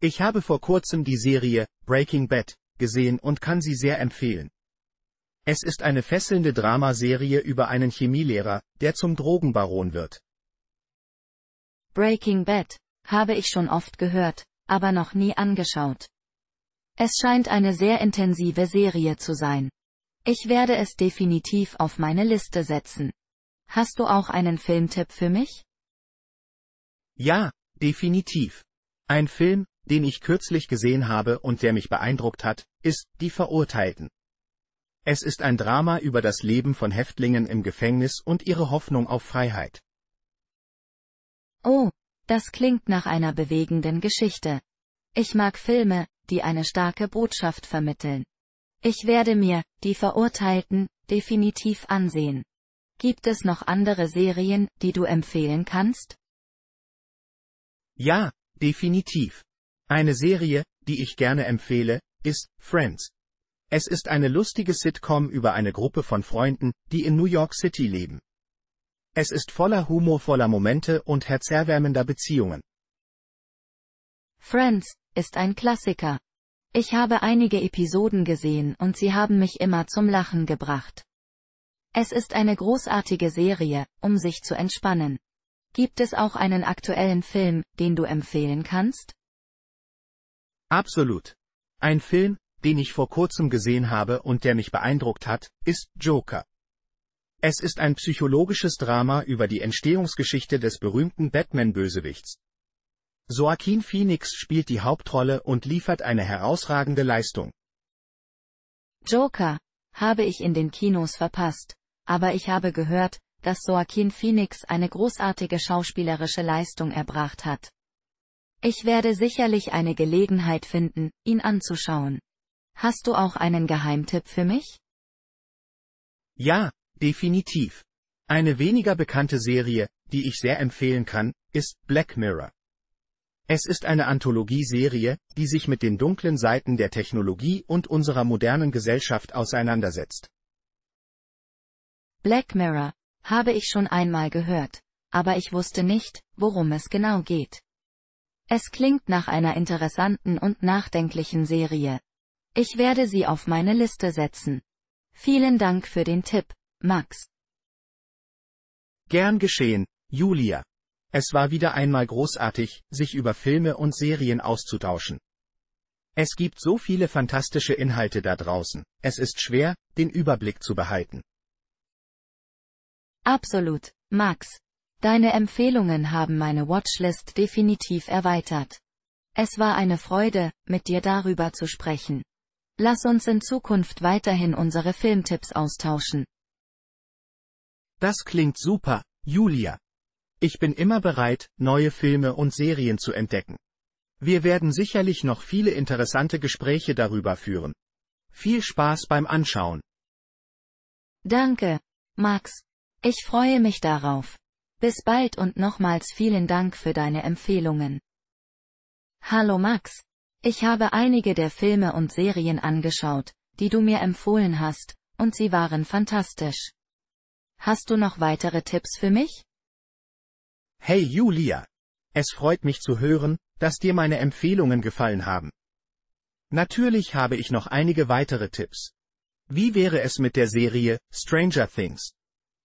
Ich habe vor kurzem die Serie Breaking Bad gesehen und kann sie sehr empfehlen. Es ist eine fesselnde Dramaserie über einen Chemielehrer, der zum Drogenbaron wird. Breaking Bad habe ich schon oft gehört, aber noch nie angeschaut. Es scheint eine sehr intensive Serie zu sein. Ich werde es definitiv auf meine Liste setzen. Hast du auch einen Filmtipp für mich? Ja, definitiv. Ein Film, den ich kürzlich gesehen habe und der mich beeindruckt hat, ist Die Verurteilten. Es ist ein Drama über das Leben von Häftlingen im Gefängnis und ihre Hoffnung auf Freiheit. Oh, das klingt nach einer bewegenden Geschichte. Ich mag Filme, die eine starke Botschaft vermitteln. Ich werde mir die Verurteilten definitiv ansehen. Gibt es noch andere Serien, die du empfehlen kannst? Ja, definitiv. Eine Serie, die ich gerne empfehle, ist Friends. Es ist eine lustige Sitcom über eine Gruppe von Freunden, die in New York City leben. Es ist voller humorvoller Momente und herzerwärmender Beziehungen. Friends ist ein Klassiker. Ich habe einige Episoden gesehen und sie haben mich immer zum Lachen gebracht. Es ist eine großartige Serie, um sich zu entspannen. Gibt es auch einen aktuellen Film, den du empfehlen kannst? Absolut. Ein Film, den ich vor kurzem gesehen habe und der mich beeindruckt hat, ist Joker. Es ist ein psychologisches Drama über die Entstehungsgeschichte des berühmten Batman-Bösewichts. Joaquin Phoenix spielt die Hauptrolle und liefert eine herausragende Leistung. Joker habe ich in den Kinos verpasst, aber ich habe gehört, dass Joaquin Phoenix eine großartige schauspielerische Leistung erbracht hat. Ich werde sicherlich eine Gelegenheit finden, ihn anzuschauen. Hast du auch einen Geheimtipp für mich? Ja, definitiv. Eine weniger bekannte Serie, die ich sehr empfehlen kann, ist Black Mirror. Es ist eine Anthologieserie, die sich mit den dunklen Seiten der Technologie und unserer modernen Gesellschaft auseinandersetzt. Black Mirror, habe ich schon einmal gehört, aber ich wusste nicht, worum es genau geht. Es klingt nach einer interessanten und nachdenklichen Serie. Ich werde sie auf meine Liste setzen. Vielen Dank für den Tipp, Max. Gern geschehen, Julia. Es war wieder einmal großartig, sich über Filme und Serien auszutauschen. Es gibt so viele fantastische Inhalte da draußen, es ist schwer, den Überblick zu behalten. Absolut, Max. Deine Empfehlungen haben meine Watchlist definitiv erweitert. Es war eine Freude, mit dir darüber zu sprechen. Lass uns in Zukunft weiterhin unsere Filmtipps austauschen. Das klingt super, Julia. Ich bin immer bereit, neue Filme und Serien zu entdecken. Wir werden sicherlich noch viele interessante Gespräche darüber führen. Viel Spaß beim Anschauen. Danke, Max. Ich freue mich darauf. Bis bald und nochmals vielen Dank für deine Empfehlungen. Hallo Max. Ich habe einige der Filme und Serien angeschaut, die du mir empfohlen hast, und sie waren fantastisch. Hast du noch weitere Tipps für mich? Hey Julia! Es freut mich zu hören, dass dir meine Empfehlungen gefallen haben. Natürlich habe ich noch einige weitere Tipps. Wie wäre es mit der Serie Stranger Things?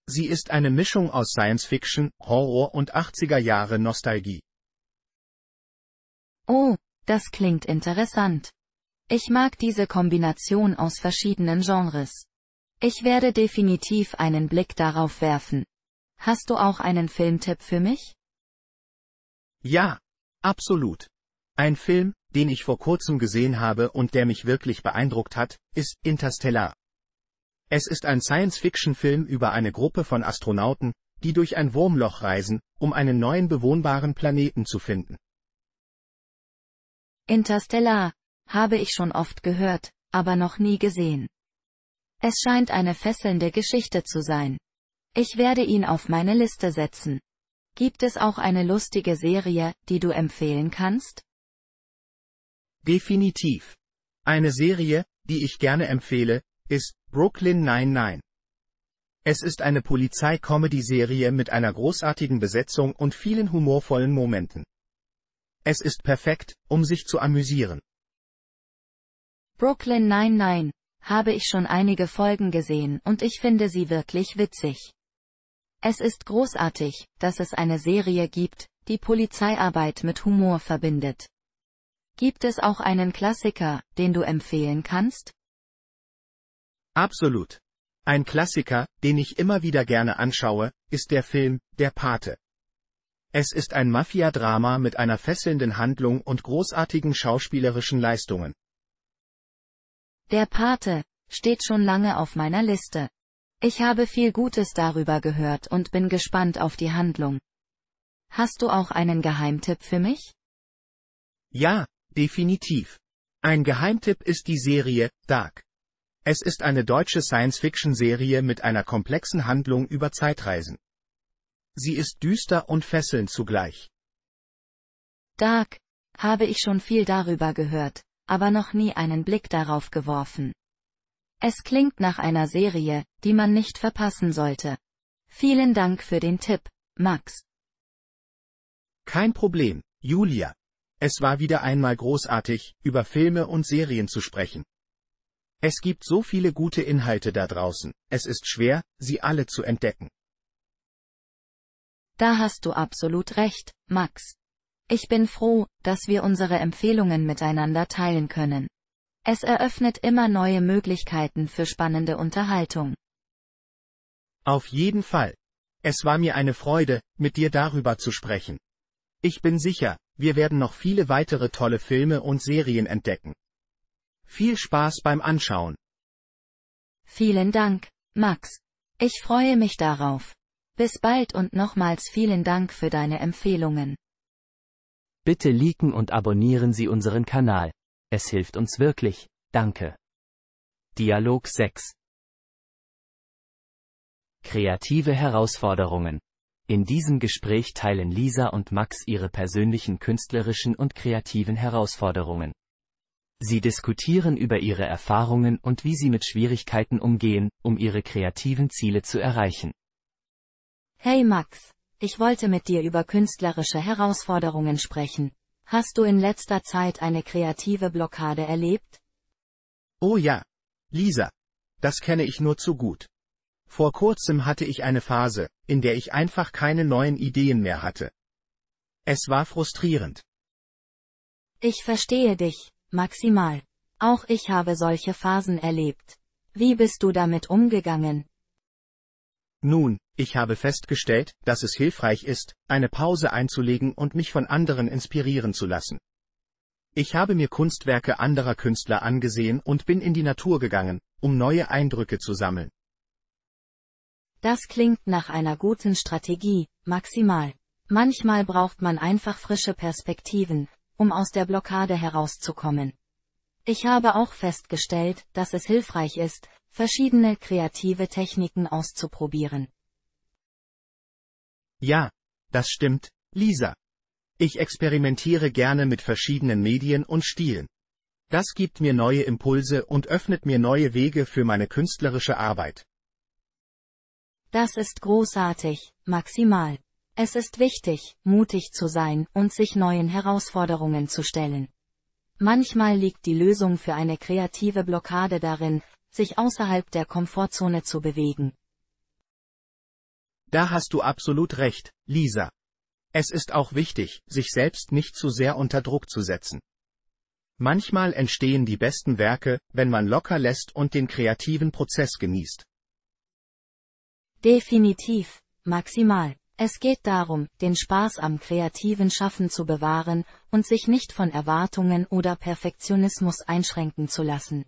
Sie ist eine Mischung aus Science Fiction, Horror und 80er Jahre Nostalgie. Oh, das klingt interessant. Ich mag diese Kombination aus verschiedenen Genres. Ich werde definitiv einen Blick darauf werfen. Hast du auch einen Filmtipp für mich? Ja, absolut. Ein Film, den ich vor kurzem gesehen habe und der mich wirklich beeindruckt hat, ist Interstellar. Es ist ein Science-Fiction-Film über eine Gruppe von Astronauten, die durch ein Wurmloch reisen, um einen neuen bewohnbaren Planeten zu finden. Interstellar, habe ich schon oft gehört, aber noch nie gesehen. Es scheint eine fesselnde Geschichte zu sein. Ich werde ihn auf meine Liste setzen. Gibt es auch eine lustige Serie, die du empfehlen kannst? Definitiv. Eine Serie, die ich gerne empfehle, ist Brooklyn 99. Es ist eine Polizei-Comedy-Serie mit einer großartigen Besetzung und vielen humorvollen Momenten. Es ist perfekt, um sich zu amüsieren. Brooklyn 99 habe ich schon einige Folgen gesehen und ich finde sie wirklich witzig. Es ist großartig, dass es eine Serie gibt, die Polizeiarbeit mit Humor verbindet. Gibt es auch einen Klassiker, den du empfehlen kannst? Absolut. Ein Klassiker, den ich immer wieder gerne anschaue, ist der Film Der Pate. Es ist ein Mafia-Drama mit einer fesselnden Handlung und großartigen schauspielerischen Leistungen. Der Pate steht schon lange auf meiner Liste. Ich habe viel Gutes darüber gehört und bin gespannt auf die Handlung. Hast du auch einen Geheimtipp für mich? Ja, definitiv. Ein Geheimtipp ist die Serie Dark. Es ist eine deutsche Science-Fiction-Serie mit einer komplexen Handlung über Zeitreisen. Sie ist düster und fesselnd zugleich. Dark, habe ich schon viel darüber gehört, aber noch nie einen Blick darauf geworfen. Es klingt nach einer Serie, die man nicht verpassen sollte. Vielen Dank für den Tipp, Max. Kein Problem, Julia. Es war wieder einmal großartig, über Filme und Serien zu sprechen. Es gibt so viele gute Inhalte da draußen, es ist schwer, sie alle zu entdecken. Da hast du absolut recht, Max. Ich bin froh, dass wir unsere Empfehlungen miteinander teilen können. Es eröffnet immer neue Möglichkeiten für spannende Unterhaltung. Auf jeden Fall. Es war mir eine Freude, mit dir darüber zu sprechen. Ich bin sicher, wir werden noch viele weitere tolle Filme und Serien entdecken. Viel Spaß beim Anschauen. Vielen Dank, Max. Ich freue mich darauf. Bis bald und nochmals vielen Dank für deine Empfehlungen. Bitte liken und abonnieren Sie unseren Kanal. Es hilft uns wirklich. Danke. Dialog 6. Kreative Herausforderungen. In diesem Gespräch teilen Lisa und Max ihre persönlichen künstlerischen und kreativen Herausforderungen. Sie diskutieren über ihre Erfahrungen und wie sie mit Schwierigkeiten umgehen, um ihre kreativen Ziele zu erreichen. Hey Max, ich wollte mit dir über künstlerische Herausforderungen sprechen. Hast du in letzter Zeit eine kreative Blockade erlebt? Oh ja. Lisa. Das kenne ich nur zu gut. Vor kurzem hatte ich eine Phase, in der ich einfach keine neuen Ideen mehr hatte. Es war frustrierend. Ich verstehe dich, maximal. Auch ich habe solche Phasen erlebt. Wie bist du damit umgegangen? Nun, ich habe festgestellt, dass es hilfreich ist, eine Pause einzulegen und mich von anderen inspirieren zu lassen. Ich habe mir Kunstwerke anderer Künstler angesehen und bin in die Natur gegangen, um neue Eindrücke zu sammeln. Das klingt nach einer guten Strategie, maximal. Manchmal braucht man einfach frische Perspektiven, um aus der Blockade herauszukommen. Ich habe auch festgestellt, dass es hilfreich ist, verschiedene kreative Techniken auszuprobieren. Ja, das stimmt, Lisa. Ich experimentiere gerne mit verschiedenen Medien und Stilen. Das gibt mir neue Impulse und öffnet mir neue Wege für meine künstlerische Arbeit. Das ist großartig, maximal. Es ist wichtig, mutig zu sein und sich neuen Herausforderungen zu stellen. Manchmal liegt die Lösung für eine kreative Blockade darin, sich außerhalb der Komfortzone zu bewegen. Da hast du absolut recht, Lisa. Es ist auch wichtig, sich selbst nicht zu sehr unter Druck zu setzen. Manchmal entstehen die besten Werke, wenn man locker lässt und den kreativen Prozess genießt. Definitiv, maximal. Es geht darum, den Spaß am kreativen Schaffen zu bewahren und sich nicht von Erwartungen oder Perfektionismus einschränken zu lassen.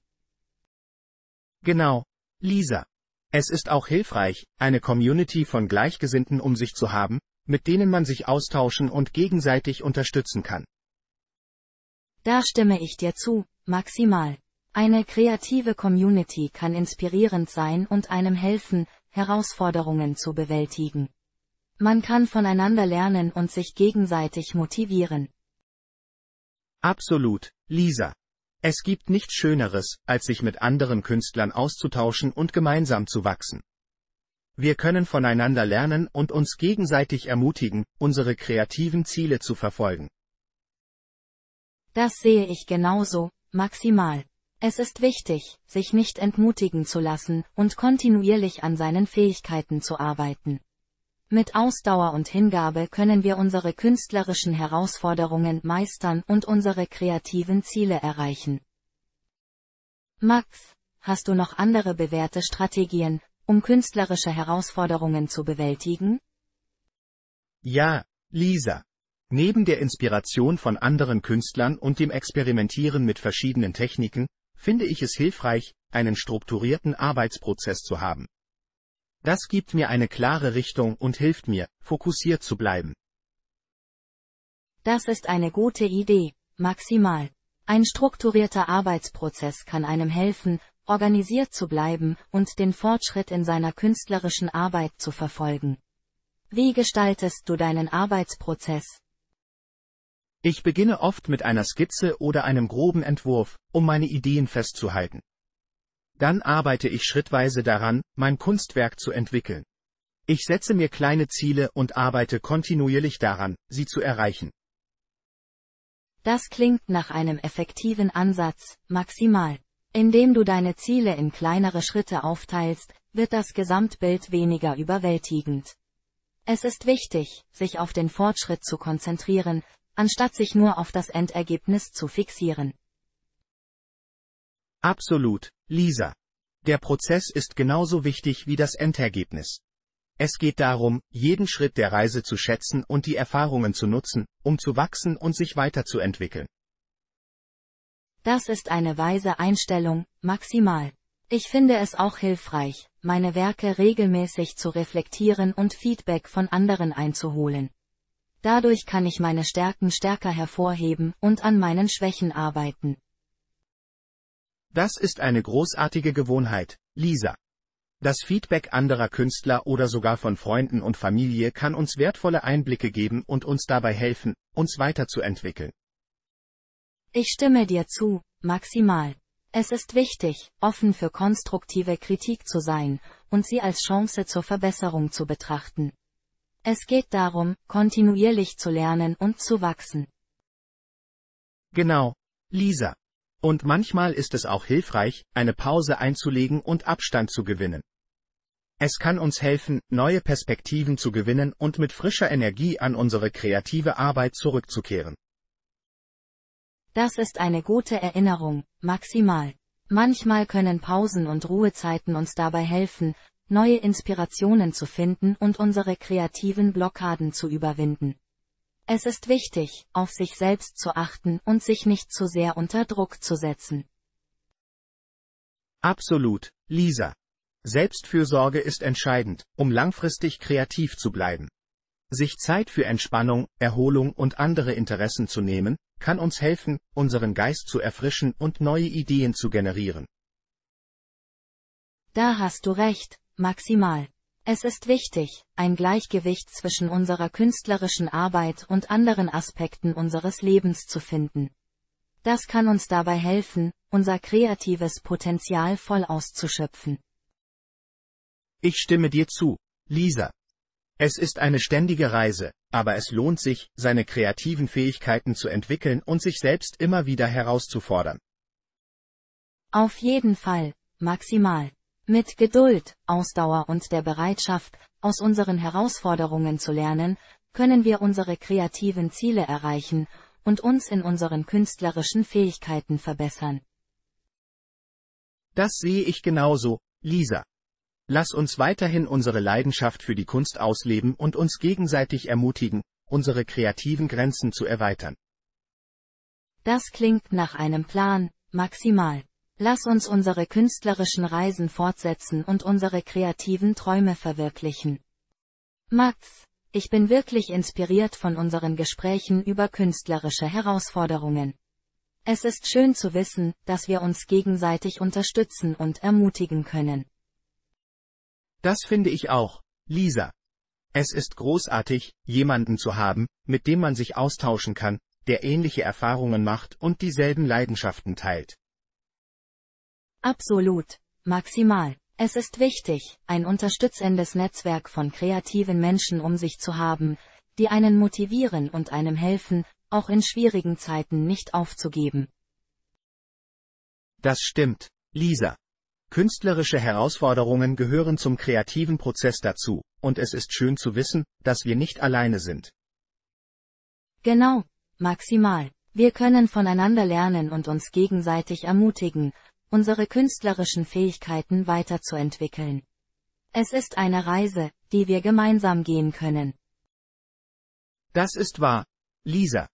Genau, Lisa. Es ist auch hilfreich, eine Community von Gleichgesinnten um sich zu haben, mit denen man sich austauschen und gegenseitig unterstützen kann. Da stimme ich dir zu, maximal. Eine kreative Community kann inspirierend sein und einem helfen, Herausforderungen zu bewältigen. Man kann voneinander lernen und sich gegenseitig motivieren. Absolut, Lisa. Es gibt nichts Schöneres, als sich mit anderen Künstlern auszutauschen und gemeinsam zu wachsen. Wir können voneinander lernen und uns gegenseitig ermutigen, unsere kreativen Ziele zu verfolgen. Das sehe ich genauso, maximal. Es ist wichtig, sich nicht entmutigen zu lassen und kontinuierlich an seinen Fähigkeiten zu arbeiten. Mit Ausdauer und Hingabe können wir unsere künstlerischen Herausforderungen meistern und unsere kreativen Ziele erreichen. Max, hast du noch andere bewährte Strategien, um künstlerische Herausforderungen zu bewältigen? Ja, Lisa. Neben der Inspiration von anderen Künstlern und dem Experimentieren mit verschiedenen Techniken, finde ich es hilfreich, einen strukturierten Arbeitsprozess zu haben. Das gibt mir eine klare Richtung und hilft mir, fokussiert zu bleiben. Das ist eine gute Idee, maximal. Ein strukturierter Arbeitsprozess kann einem helfen, organisiert zu bleiben und den Fortschritt in seiner künstlerischen Arbeit zu verfolgen. Wie gestaltest du deinen Arbeitsprozess? Ich beginne oft mit einer Skizze oder einem groben Entwurf, um meine Ideen festzuhalten. Dann arbeite ich schrittweise daran, mein Kunstwerk zu entwickeln. Ich setze mir kleine Ziele und arbeite kontinuierlich daran, sie zu erreichen. Das klingt nach einem effektiven Ansatz, maximal. Indem du deine Ziele in kleinere Schritte aufteilst, wird das Gesamtbild weniger überwältigend. Es ist wichtig, sich auf den Fortschritt zu konzentrieren, anstatt sich nur auf das Endergebnis zu fixieren. Absolut, Lisa. Der Prozess ist genauso wichtig wie das Endergebnis. Es geht darum, jeden Schritt der Reise zu schätzen und die Erfahrungen zu nutzen, um zu wachsen und sich weiterzuentwickeln. Das ist eine weise Einstellung, maximal. Ich finde es auch hilfreich, meine Werke regelmäßig zu reflektieren und Feedback von anderen einzuholen. Dadurch kann ich meine Stärken stärker hervorheben und an meinen Schwächen arbeiten. Das ist eine großartige Gewohnheit, Lisa. Das Feedback anderer Künstler oder sogar von Freunden und Familie kann uns wertvolle Einblicke geben und uns dabei helfen, uns weiterzuentwickeln. Ich stimme dir zu, maximal. Es ist wichtig, offen für konstruktive Kritik zu sein und sie als Chance zur Verbesserung zu betrachten. Es geht darum, kontinuierlich zu lernen und zu wachsen. Genau, Lisa. Und manchmal ist es auch hilfreich, eine Pause einzulegen und Abstand zu gewinnen. Es kann uns helfen, neue Perspektiven zu gewinnen und mit frischer Energie an unsere kreative Arbeit zurückzukehren. Das ist eine gute Erinnerung, maximal. Manchmal können Pausen und Ruhezeiten uns dabei helfen, neue Inspirationen zu finden und unsere kreativen Blockaden zu überwinden. Es ist wichtig, auf sich selbst zu achten und sich nicht zu sehr unter Druck zu setzen. Absolut, Lisa. Selbstfürsorge ist entscheidend, um langfristig kreativ zu bleiben. Sich Zeit für Entspannung, Erholung und andere Interessen zu nehmen, kann uns helfen, unseren Geist zu erfrischen und neue Ideen zu generieren. Da hast du recht, maximal. Es ist wichtig, ein Gleichgewicht zwischen unserer künstlerischen Arbeit und anderen Aspekten unseres Lebens zu finden. Das kann uns dabei helfen, unser kreatives Potenzial voll auszuschöpfen. Ich stimme dir zu, Lisa. Es ist eine ständige Reise, aber es lohnt sich, seine kreativen Fähigkeiten zu entwickeln und sich selbst immer wieder herauszufordern. Auf jeden Fall, maximal. Mit Geduld, Ausdauer und der Bereitschaft, aus unseren Herausforderungen zu lernen, können wir unsere kreativen Ziele erreichen und uns in unseren künstlerischen Fähigkeiten verbessern. Das sehe ich genauso, Lisa. Lass uns weiterhin unsere Leidenschaft für die Kunst ausleben und uns gegenseitig ermutigen, unsere kreativen Grenzen zu erweitern. Das klingt nach einem Plan, maximal. Lass uns unsere künstlerischen Reisen fortsetzen und unsere kreativen Träume verwirklichen. Max, ich bin wirklich inspiriert von unseren Gesprächen über künstlerische Herausforderungen. Es ist schön zu wissen, dass wir uns gegenseitig unterstützen und ermutigen können. Das finde ich auch, Lisa. Es ist großartig, jemanden zu haben, mit dem man sich austauschen kann, der ähnliche Erfahrungen macht und dieselben Leidenschaften teilt. Absolut. Maximal. Es ist wichtig, ein unterstützendes Netzwerk von kreativen Menschen um sich zu haben, die einen motivieren und einem helfen, auch in schwierigen Zeiten nicht aufzugeben. Das stimmt, Lisa. Künstlerische Herausforderungen gehören zum kreativen Prozess dazu, und es ist schön zu wissen, dass wir nicht alleine sind. Genau, maximal. Wir können voneinander lernen und uns gegenseitig ermutigen, unsere künstlerischen Fähigkeiten weiterzuentwickeln. Es ist eine Reise, die wir gemeinsam gehen können. Das ist wahr, Lisa.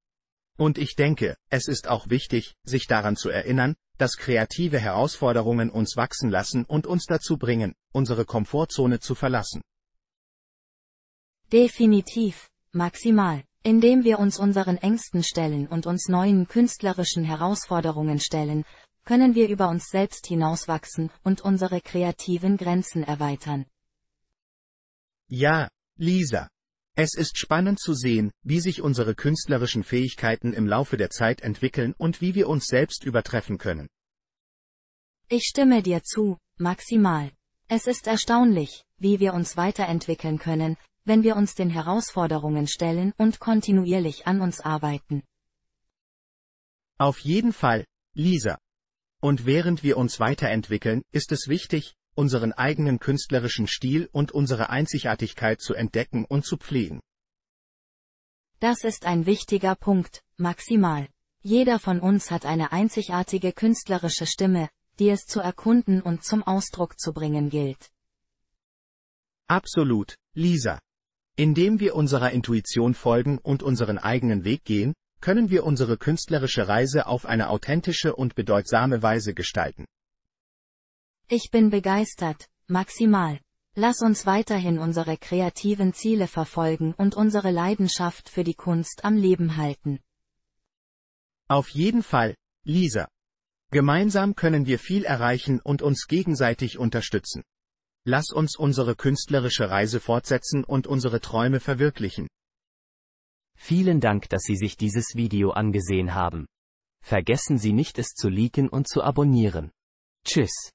Und ich denke, es ist auch wichtig, sich daran zu erinnern, dass kreative Herausforderungen uns wachsen lassen und uns dazu bringen, unsere Komfortzone zu verlassen. Definitiv, maximal, indem wir uns unseren Ängsten stellen und uns neuen künstlerischen Herausforderungen stellen, können wir über uns selbst hinauswachsen und unsere kreativen Grenzen erweitern. Ja, Lisa. Es ist spannend zu sehen, wie sich unsere künstlerischen Fähigkeiten im Laufe der Zeit entwickeln und wie wir uns selbst übertreffen können. Ich stimme dir zu, maximal. Es ist erstaunlich, wie wir uns weiterentwickeln können, wenn wir uns den Herausforderungen stellen und kontinuierlich an uns arbeiten. Auf jeden Fall, Lisa. Und während wir uns weiterentwickeln, ist es wichtig, unseren eigenen künstlerischen Stil und unsere Einzigartigkeit zu entdecken und zu pflegen. Das ist ein wichtiger Punkt, maximal. Jeder von uns hat eine einzigartige künstlerische Stimme, die es zu erkunden und zum Ausdruck zu bringen gilt. Absolut, Lisa. Indem wir unserer Intuition folgen und unseren eigenen Weg gehen, können wir unsere künstlerische Reise auf eine authentische und bedeutsame Weise gestalten. Ich bin begeistert, maximal. Lass uns weiterhin unsere kreativen Ziele verfolgen und unsere Leidenschaft für die Kunst am Leben halten. Auf jeden Fall, Lisa. Gemeinsam können wir viel erreichen und uns gegenseitig unterstützen. Lass uns unsere künstlerische Reise fortsetzen und unsere Träume verwirklichen. Vielen Dank, dass Sie sich dieses Video angesehen haben. Vergessen Sie nicht es zu liken und zu abonnieren. Tschüss.